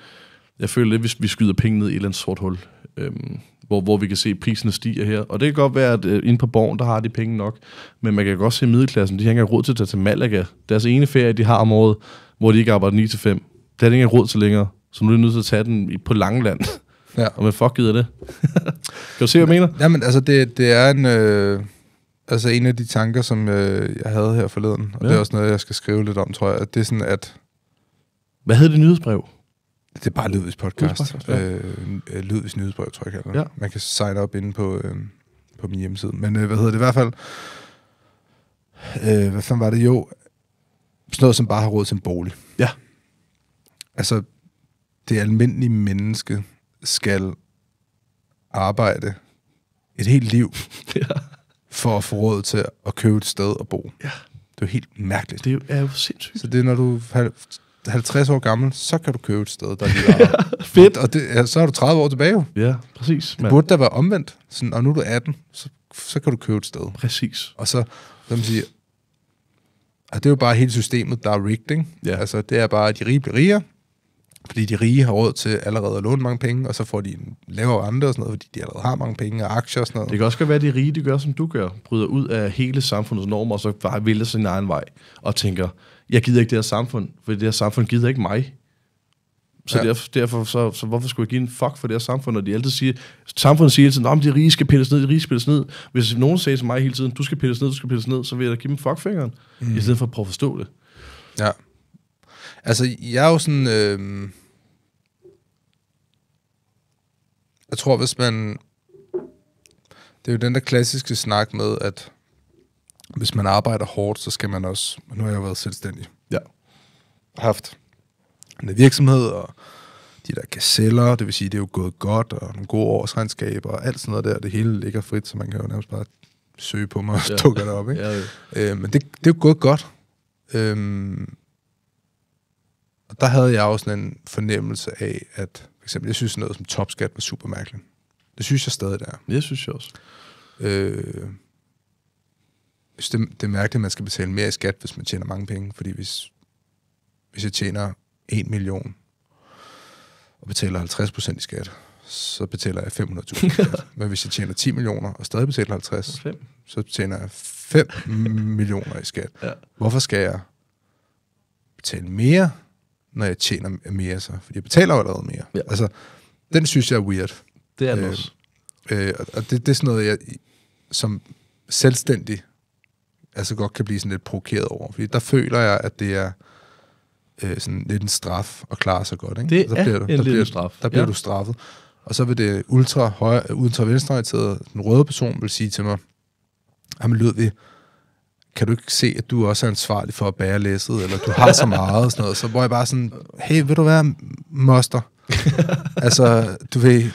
Jeg føler lidt, hvis vi skyder penge ned i et eller andet sort hul, øhm, hvor, hvor vi kan se, at priserne stiger her. Og det kan godt være, at øh, inde på borgen, der har de penge nok, men man kan godt se, at middelklassen, de har ikke råd til at tage til Malaga. Deres ene ferie, de har om året, hvor de ikke arbejder 9-5, det har de ikke råd til længere. Så nu er de nødt til at tage den på Langeland. Ja. Og hvad fuck gider det? kan du se, hvad jeg mener? Jamen, altså, det, det er en... Øh altså en af de tanker, som øh, jeg havde her forleden, og ja. det er også noget, jeg skal skrive lidt om, tror jeg, at det er sådan, at... Hvad hedder det nyhedsbrev? Det er bare Lydvis podcast. podcast ja. øh, øh nyhedsbrev, tror jeg, jeg det. Ja. Man kan signe op inde på, øh, på min hjemmeside. Men øh, hvad hedder det i hvert fald? Øh, hvad fanden var det? Jo, sådan noget, som bare har råd til en bolig. Ja. Altså, det almindelige menneske skal arbejde et helt liv ja for at få råd til at købe et sted at bo. Ja. Det er jo helt mærkeligt. Det er jo sindssygt. Så det er, når du er 50 år gammel, så kan du købe et sted, der er Fedt! Og det, ja, så er du 30 år tilbage jo. Ja, præcis. Det burde da være omvendt. Sådan, og nu er du 18, så, så kan du købe et sted. Præcis. Og så, som siger, og det er jo bare hele systemet, der er rigged, ikke? Ja. Altså, det er bare, at de rige bliver rigere, fordi de rige har råd til allerede at låne mange penge, og så får de en lavere rente og sådan noget, fordi de allerede har mange penge og aktier og sådan noget. Det kan også godt være, at de rige, de gør, som du gør, bryder ud af hele samfundets normer, og så bare vælger sin egen vej og tænker, jeg gider ikke det her samfund, for det her samfund gider ikke mig. Så ja. derfor, derfor så, så, hvorfor skulle jeg give en fuck for det her samfund, når de altid siger, samfundet siger altid, at de rige skal pilles ned, de rige skal pilles ned. Hvis nogen sagde til mig hele tiden, du skal pilles ned, du skal pilles ned, så vil jeg da give dem fuckfingeren, mm. i stedet for at prøve at forstå det. Ja. Altså, jeg er jo sådan... Øh, jeg tror, hvis man... Det er jo den der klassiske snak med, at hvis man arbejder hårdt, så skal man også... Nu har jeg jo været selvstændig. Ja. Haft en virksomhed, og de der gazeller, det vil sige, det er jo gået godt, og nogle gode årsregnskaber, og alt sådan noget der. Det hele ligger frit, så man kan jo nærmest bare søge på mig og ja. dukker det op. Ikke? Ja, ja. Øh, men det, det er jo gået godt. Øhm, der havde jeg også sådan en fornemmelse af, at for eksempel, jeg synes noget som topskat var super mærkeligt. Det synes jeg stadig, der. Det synes jeg også. Øh, det, det er mærkeligt, at man skal betale mere i skat, hvis man tjener mange penge. Fordi hvis, hvis jeg tjener 1 million og betaler 50% i skat, så betaler jeg 500.000. Men hvis jeg tjener 10 millioner og stadig betaler 50, 5. så tjener jeg 5 millioner i skat. Ja. Hvorfor skal jeg betale mere når jeg tjener mere, så, fordi jeg betaler jo allerede mere. Ja. Altså, den synes jeg er weird. Det er det øh, også. Øh, og det, det er sådan noget, jeg som selvstændig altså godt kan blive sådan lidt provokeret over. Fordi der føler jeg, at det er øh, sådan lidt en straf at klare sig godt. Ikke? Det der bliver, er du, en der lille bliver, straf. Der bliver ja. du straffet. Og så vil det ultra, højre, ultra venstreorienterede, den røde person vil sige til mig, jamen vi kan du ikke se, at du også er ansvarlig for at bære læsset, eller du har så meget og sådan noget. Så hvor jeg bare sådan, hey, vil du være moster? altså, du vil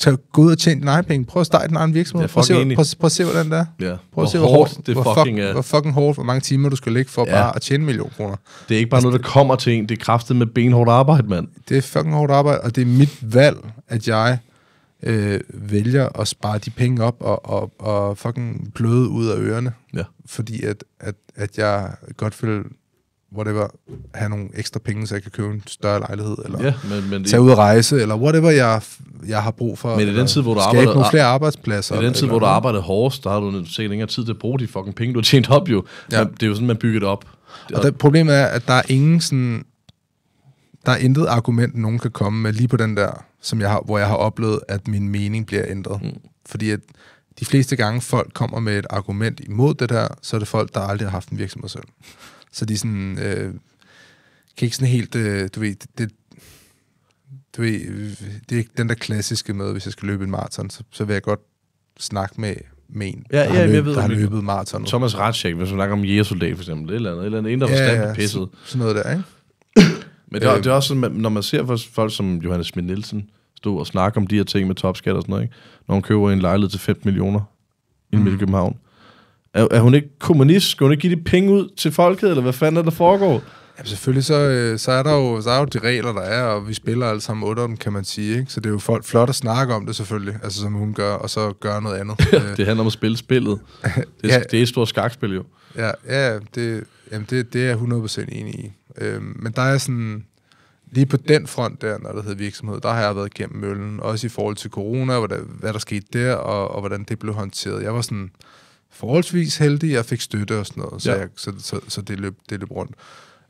tage, gå ud og tjene dine egne penge. Prøv at starte din egen virksomhed. Prøv at, se, prøv, prøv at se, hvordan det er. Yeah. Prøv hvor at se, hvor hårdt det hvor fucking fuck, er. Hvor fucking hårdt, hvor mange timer du skal ligge for yeah. bare at tjene en million kroner. Det er ikke bare altså, noget, der kommer til en. Det er kraftet med benhårdt arbejde, mand. Det er fucking hårdt arbejde, og det er mit valg, at jeg øh, vælger at spare de penge op og, og, og fucking bløde ud af ørerne. Ja. Fordi at, at, at jeg godt vil whatever, have nogle ekstra penge, så jeg kan købe en større lejlighed, eller ja, men, men tage ud og rejse, eller whatever jeg, jeg har brug for. Men i den tid, hvor du arbejder, nogle flere arbejdspladser. I den tid, hvor du arbejder hårdest, der har du sikkert længere tid til at bruge de fucking penge, du har tjent op jo. Ja. Men det er jo sådan, man bygger det op. Og der, problemet er, at der er ingen sådan... Der er intet argument, nogen kan komme med lige på den der som jeg har, hvor jeg har oplevet, at min mening bliver ændret. Mm. Fordi at de fleste gange folk kommer med et argument imod det der, så er det folk, der aldrig har haft en virksomhed selv. Så de sådan, øh, kan ikke sådan helt, øh, du ved, det, du ved, det er ikke den der klassiske med, hvis jeg skal løbe en maraton, så, så vil jeg godt snakke med, med en, ja, der, ja, har, løbet, ved, der har løbet maraton. Thomas Ratschek, hvis man snakker om jægersoldat for eksempel, eller andet, eller andet, en der ja, forstand ja, pisset. Sådan noget der, ikke? Men det er, øh, det er også sådan, når man ser folk som Johannes Schmidt Nielsen stå og snakke om de her ting med topskat og sådan noget, ikke? når hun køber en lejlighed til 5 millioner i mm. København. Er, er hun ikke kommunist? Skal hun ikke give de penge ud til folket, eller hvad fanden er der foregår? Ja, selvfølgelig, så, øh, så, er der jo, så er der jo de regler, der er, og vi spiller alle sammen dem, kan man sige. Ikke? Så det er jo folk flot at snakke om det selvfølgelig, altså som hun gør, og så gøre noget andet. det handler om at spille spillet. Det er, ja. det er et stort skakspil jo. Ja, ja det, jamen det, det er jeg 100% enig i. Øh, men der er sådan, lige på den front der, når det hedder virksomhed, der har jeg været igennem møllen, også i forhold til corona, hvad der, hvad der skete der, og, og hvordan det blev håndteret. Jeg var sådan forholdsvis heldig, jeg fik støtte og sådan noget, så, ja. jeg, så, så, så det, løb, det løb rundt.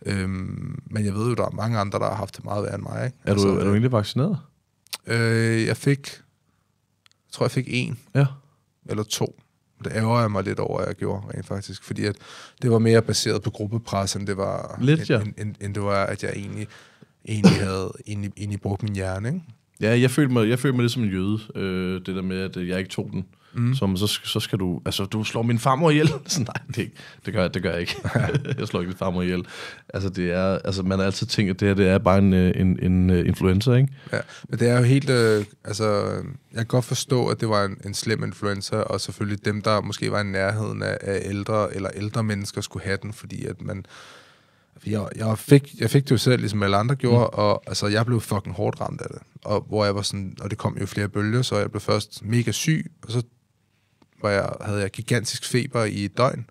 Øhm, men jeg ved jo, der er mange andre, der har haft det meget værre end mig. Ikke? Er, du, altså, er du øh, egentlig vaccineret? Øh, jeg fik, jeg tror jeg fik en, ja. eller to. Det ærger jeg mig lidt over, at jeg gjorde rent faktisk, fordi at det var mere baseret på gruppepres, end det var, lidt, ja. end, end, end det var at jeg egentlig, egentlig havde egentlig, egentlig brugt min hjerne. Ikke? Ja, jeg følte mig, jeg følte mig lidt som en jøde, øh, det der med, at jeg ikke tog den mm. som så, så skal du, altså du slår min farmor ihjel. Så nej, det, det, gør, jeg, det gør jeg ikke. jeg slår ikke min farmor ihjel. Altså det er, altså man har altid tænkt, at det her det er bare en, øh, en, en øh, influenza, ikke? Ja, men det er jo helt, øh, altså jeg kan godt forstå, at det var en, en slem influenza, og selvfølgelig dem, der måske var i nærheden af, af ældre eller ældre mennesker, skulle have den, fordi at man, jeg, jeg, fik, jeg fik det jo selv, ligesom alle andre gjorde, mm. og altså, jeg blev fucking hårdt ramt af det. Og, hvor jeg var sådan, og det kom jo flere bølger, så jeg blev først mega syg, og så hvor jeg havde jeg gigantisk feber i et døgn.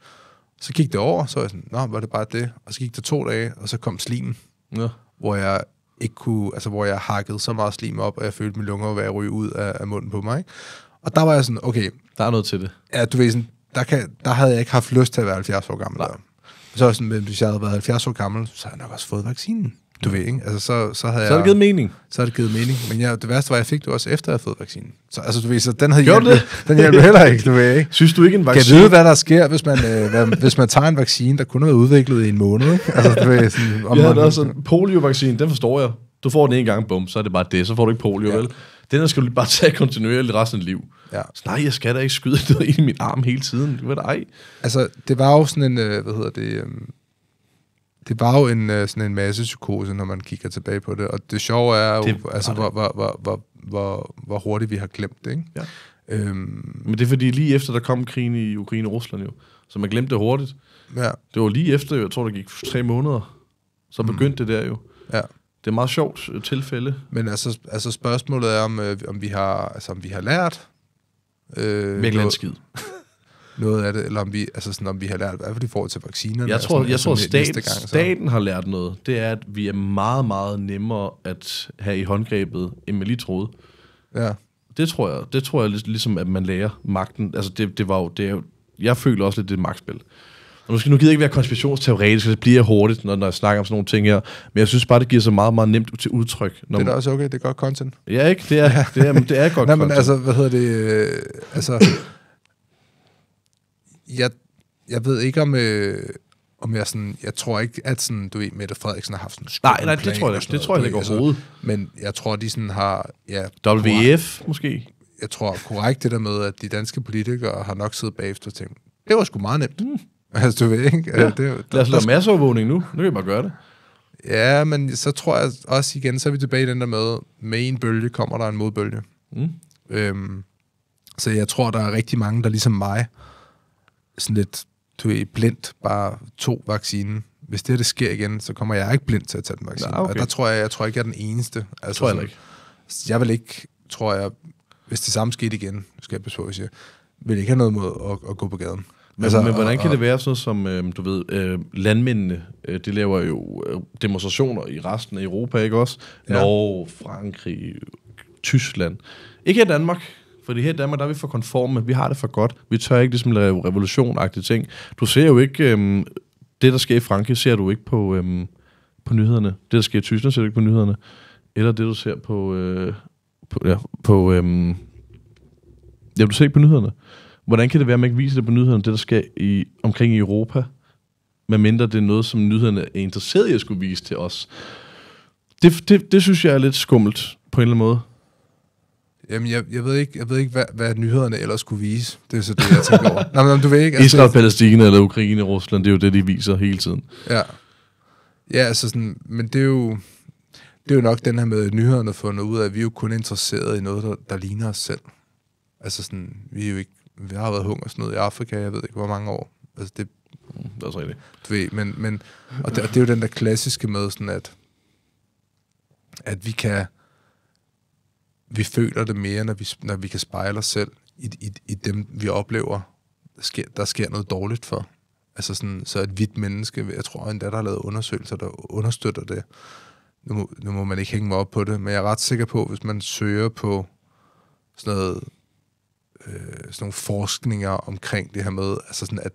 Så gik det over, så var jeg sådan, nå, var det bare det? Og så gik det to dage, og så kom slimen, ja. hvor jeg ikke kunne, altså hvor jeg hakkede så meget slim op, og jeg følte mine lunger var ryge ud af, af munden på mig. Ikke? Og der var jeg sådan, okay. Der er noget til det. Ja, du ved sådan, der, kan, der havde jeg ikke haft lyst til at være 70 år gammel. Nej. Så var jeg sådan, hvis jeg havde været 70 år gammel, så havde jeg nok også fået vaccinen. Du ved, ikke? Altså, så, så havde så jeg... Så givet mening. Så har det givet mening. Men jeg, det værste var, at jeg fik det også efter, at jeg havde fået vaccinen. Så, altså, du ved, så den havde hjulpet, Den hjalp heller ikke, du ved, ikke? Synes du ikke, en vaccine... Kan vide, hvad der sker, hvis man, øh, hvad, hvis man tager en vaccine, der kun har været udviklet i en måned, ikke? Altså, du ved, sådan... Om ja, der er sådan, poliovaccine, den forstår jeg. Du får den en gang, bum, så er det bare det. Så får du ikke polio, ja. vel? Den der skal du bare tage kontinuerligt resten af livet. Ja. Så nej, jeg skal da ikke skyde ind i min arm hele tiden. Det var da ej. Altså, det var jo sådan en, øh, hvad hedder det... Øh, det var jo en, øh, sådan en masse psykose, når man kigger tilbage på det. Og det sjove er jo, det altså, det. Hvor, hvor, hvor, hvor, hvor, hvor hurtigt vi har glemt det. Ikke? Ja. Øhm. Men det er fordi lige efter, der kom krigen i Ukraine og Rusland jo, så man glemte det hurtigt. Ja. Det var lige efter, jeg tror, der gik tre måneder, så mm. begyndte mm. det der jo. Ja. Det er meget sjovt øh, tilfælde. Men altså, altså spørgsmålet er, om, øh, om, vi har, altså, om vi har lært. Øh, Mere en skid noget af det, eller om vi, altså sådan, om vi har lært, hvad hvert det i forhold til vaccinerne. Jeg tror, sådan, jeg altså, tror stat, gang, staten har lært noget. Det er, at vi er meget, meget nemmere at have i håndgrebet, end man lige troede. Ja. Det tror jeg, det tror jeg ligesom, at man lærer magten. Altså, det, det var jo, det er jo, jeg føler også lidt, det er magtspil. Og skal, nu gider jeg ikke være konspirationsteoretisk, det bliver hurtigt, når, når jeg snakker om sådan nogle ting her. Men jeg synes bare, det giver sig meget, meget nemt til udtryk. Når det er da også okay, det er godt content. Ja, ikke? Det er, det er, det er, det er godt Nej, men content. altså, hvad hedder det? Øh, altså, jeg, jeg ved ikke om... Øh, om jeg sådan, jeg tror ikke, at sådan, du ved, Mette Frederiksen har haft sådan en Nej, nej, det tror jeg det tror jeg ikke overhovedet. Altså, men jeg tror, de sådan har, ja... WF måske? Jeg tror korrekt det der med, at de danske politikere har nok siddet bagefter og tænkt, det var sgu meget nemt. Mm. Altså, du ved ikke? Altså, ja. Det, der, Lad os lave vågning nu, nu kan vi bare gøre det. Ja, men så tror jeg også igen, så er vi tilbage i den der med, med en bølge kommer der en modbølge. Mm. Øhm, så jeg tror, der er rigtig mange, der ligesom mig, sådan lidt, du er blindt bare to vacciner. Hvis det her det sker igen, så kommer jeg ikke blindt til at tage den vaccine. Nej, okay. Og der tror jeg, jeg tror ikke, jeg er den eneste. Altså, tror jeg ikke. Jeg vil ikke, tror jeg, hvis det samme skete igen, skal jeg besvare, jeg vil ikke have noget mod at, at gå på gaden. Men, altså, men hvordan og, kan det være sådan som, øh, du ved, øh, landmændene, øh, de laver jo øh, demonstrationer i resten af Europa, ikke også? Ja. Norge, Frankrig, Tyskland. Ikke i Danmark, fordi her i Danmark, der er vi for konforme. Vi har det for godt. Vi tør ikke ligesom lave revolutionagtige ting. Du ser jo ikke... Øhm, det, der sker i Frankrig, ser du ikke på, øhm, på nyhederne. Det, der sker i Tyskland, ser du ikke på nyhederne. Eller det, du ser på... Øh, på, ja, på øhm, ja, du ser ikke på nyhederne. Hvordan kan det være, at man ikke viser det på nyhederne, det, der sker i, omkring i Europa? medmindre det er noget, som nyhederne er interesseret i at skulle vise til os. Det, det, det synes jeg er lidt skummelt på en eller anden måde. Jamen, jeg, jeg ved ikke, jeg ved ikke hvad, hvad nyhederne ellers kunne vise. Det er så det, jeg tænker over. Nej, men, du ved ikke, altså, Israel, Palæstina eller Ukraine, Rusland, det er jo det, de viser hele tiden. Ja. Ja, altså sådan, men det er jo... Det er jo nok den her med, at nyhederne fundet ud af, at vi er jo kun interesseret i noget, der, der ligner os selv. Altså sådan, vi er jo ikke... Vi har været hungersnød i Afrika, jeg ved ikke, hvor mange år. Altså det... Mm, det er også rigtigt. Du ved, men... men og, det, og det er jo den der klassiske med sådan, at... At vi kan vi føler det mere, når vi, når vi kan spejle os selv i, i, i dem, vi oplever, der sker, der sker noget dårligt for. Altså sådan, så et hvidt menneske, jeg tror endda, der har lavet undersøgelser, der understøtter det. Nu nu må man ikke hænge mig op på det, men jeg er ret sikker på, hvis man søger på sådan noget øh, sådan nogle forskninger omkring det her med, altså sådan, at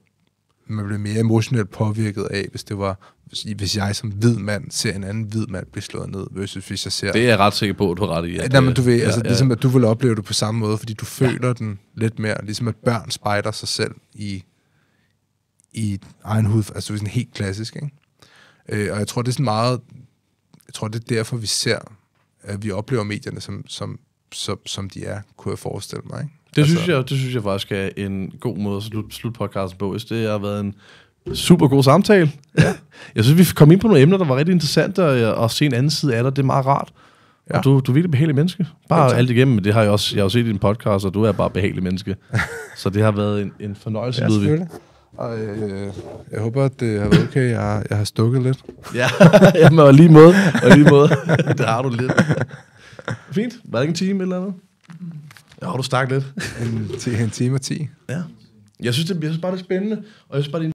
man blev mere emotionelt påvirket af, hvis det var hvis jeg som hvid mand ser en anden hvid mand blive slået ned, versus hvis jeg ser... Det er jeg ret sikker på, at du har ret i. At Nej, men du ved, ja, altså, ja, ja. ligesom at du vil opleve det på samme måde, fordi du føler ja. den lidt mere, ligesom at børn spejder sig selv i, i egen hud, altså sådan helt klassisk, ikke? Øh, og jeg tror, det er sådan meget... Jeg tror, det er derfor, vi ser, at vi oplever medierne, som, som, som, som de er, kunne jeg forestille mig, ikke? Det, altså, synes jeg, det synes jeg faktisk er en god måde at slutte slut podcasten på. Det har været en super god samtale. Ja. jeg synes, vi kom ind på nogle emner, der var rigtig interessante, og, og se en anden side af dig, det er meget rart. Ja. Og du, du er virkelig behagelig menneske. Bare ja, alt igennem, det har jeg også jeg har set i din podcast, og du er bare behagelig menneske. så det har været en, en fornøjelse, ja, Ludvig. Og øh, jeg håber, at det har været okay. Jeg, jeg har stukket lidt. ja, jamen, og lige måde. Og lige måde. det har du lidt. Fint. Var det ikke en time eller noget? Ja, har du stakket lidt. til en time og ti. Ja. Jeg synes, det bliver bare det spændende, og jeg synes bare, det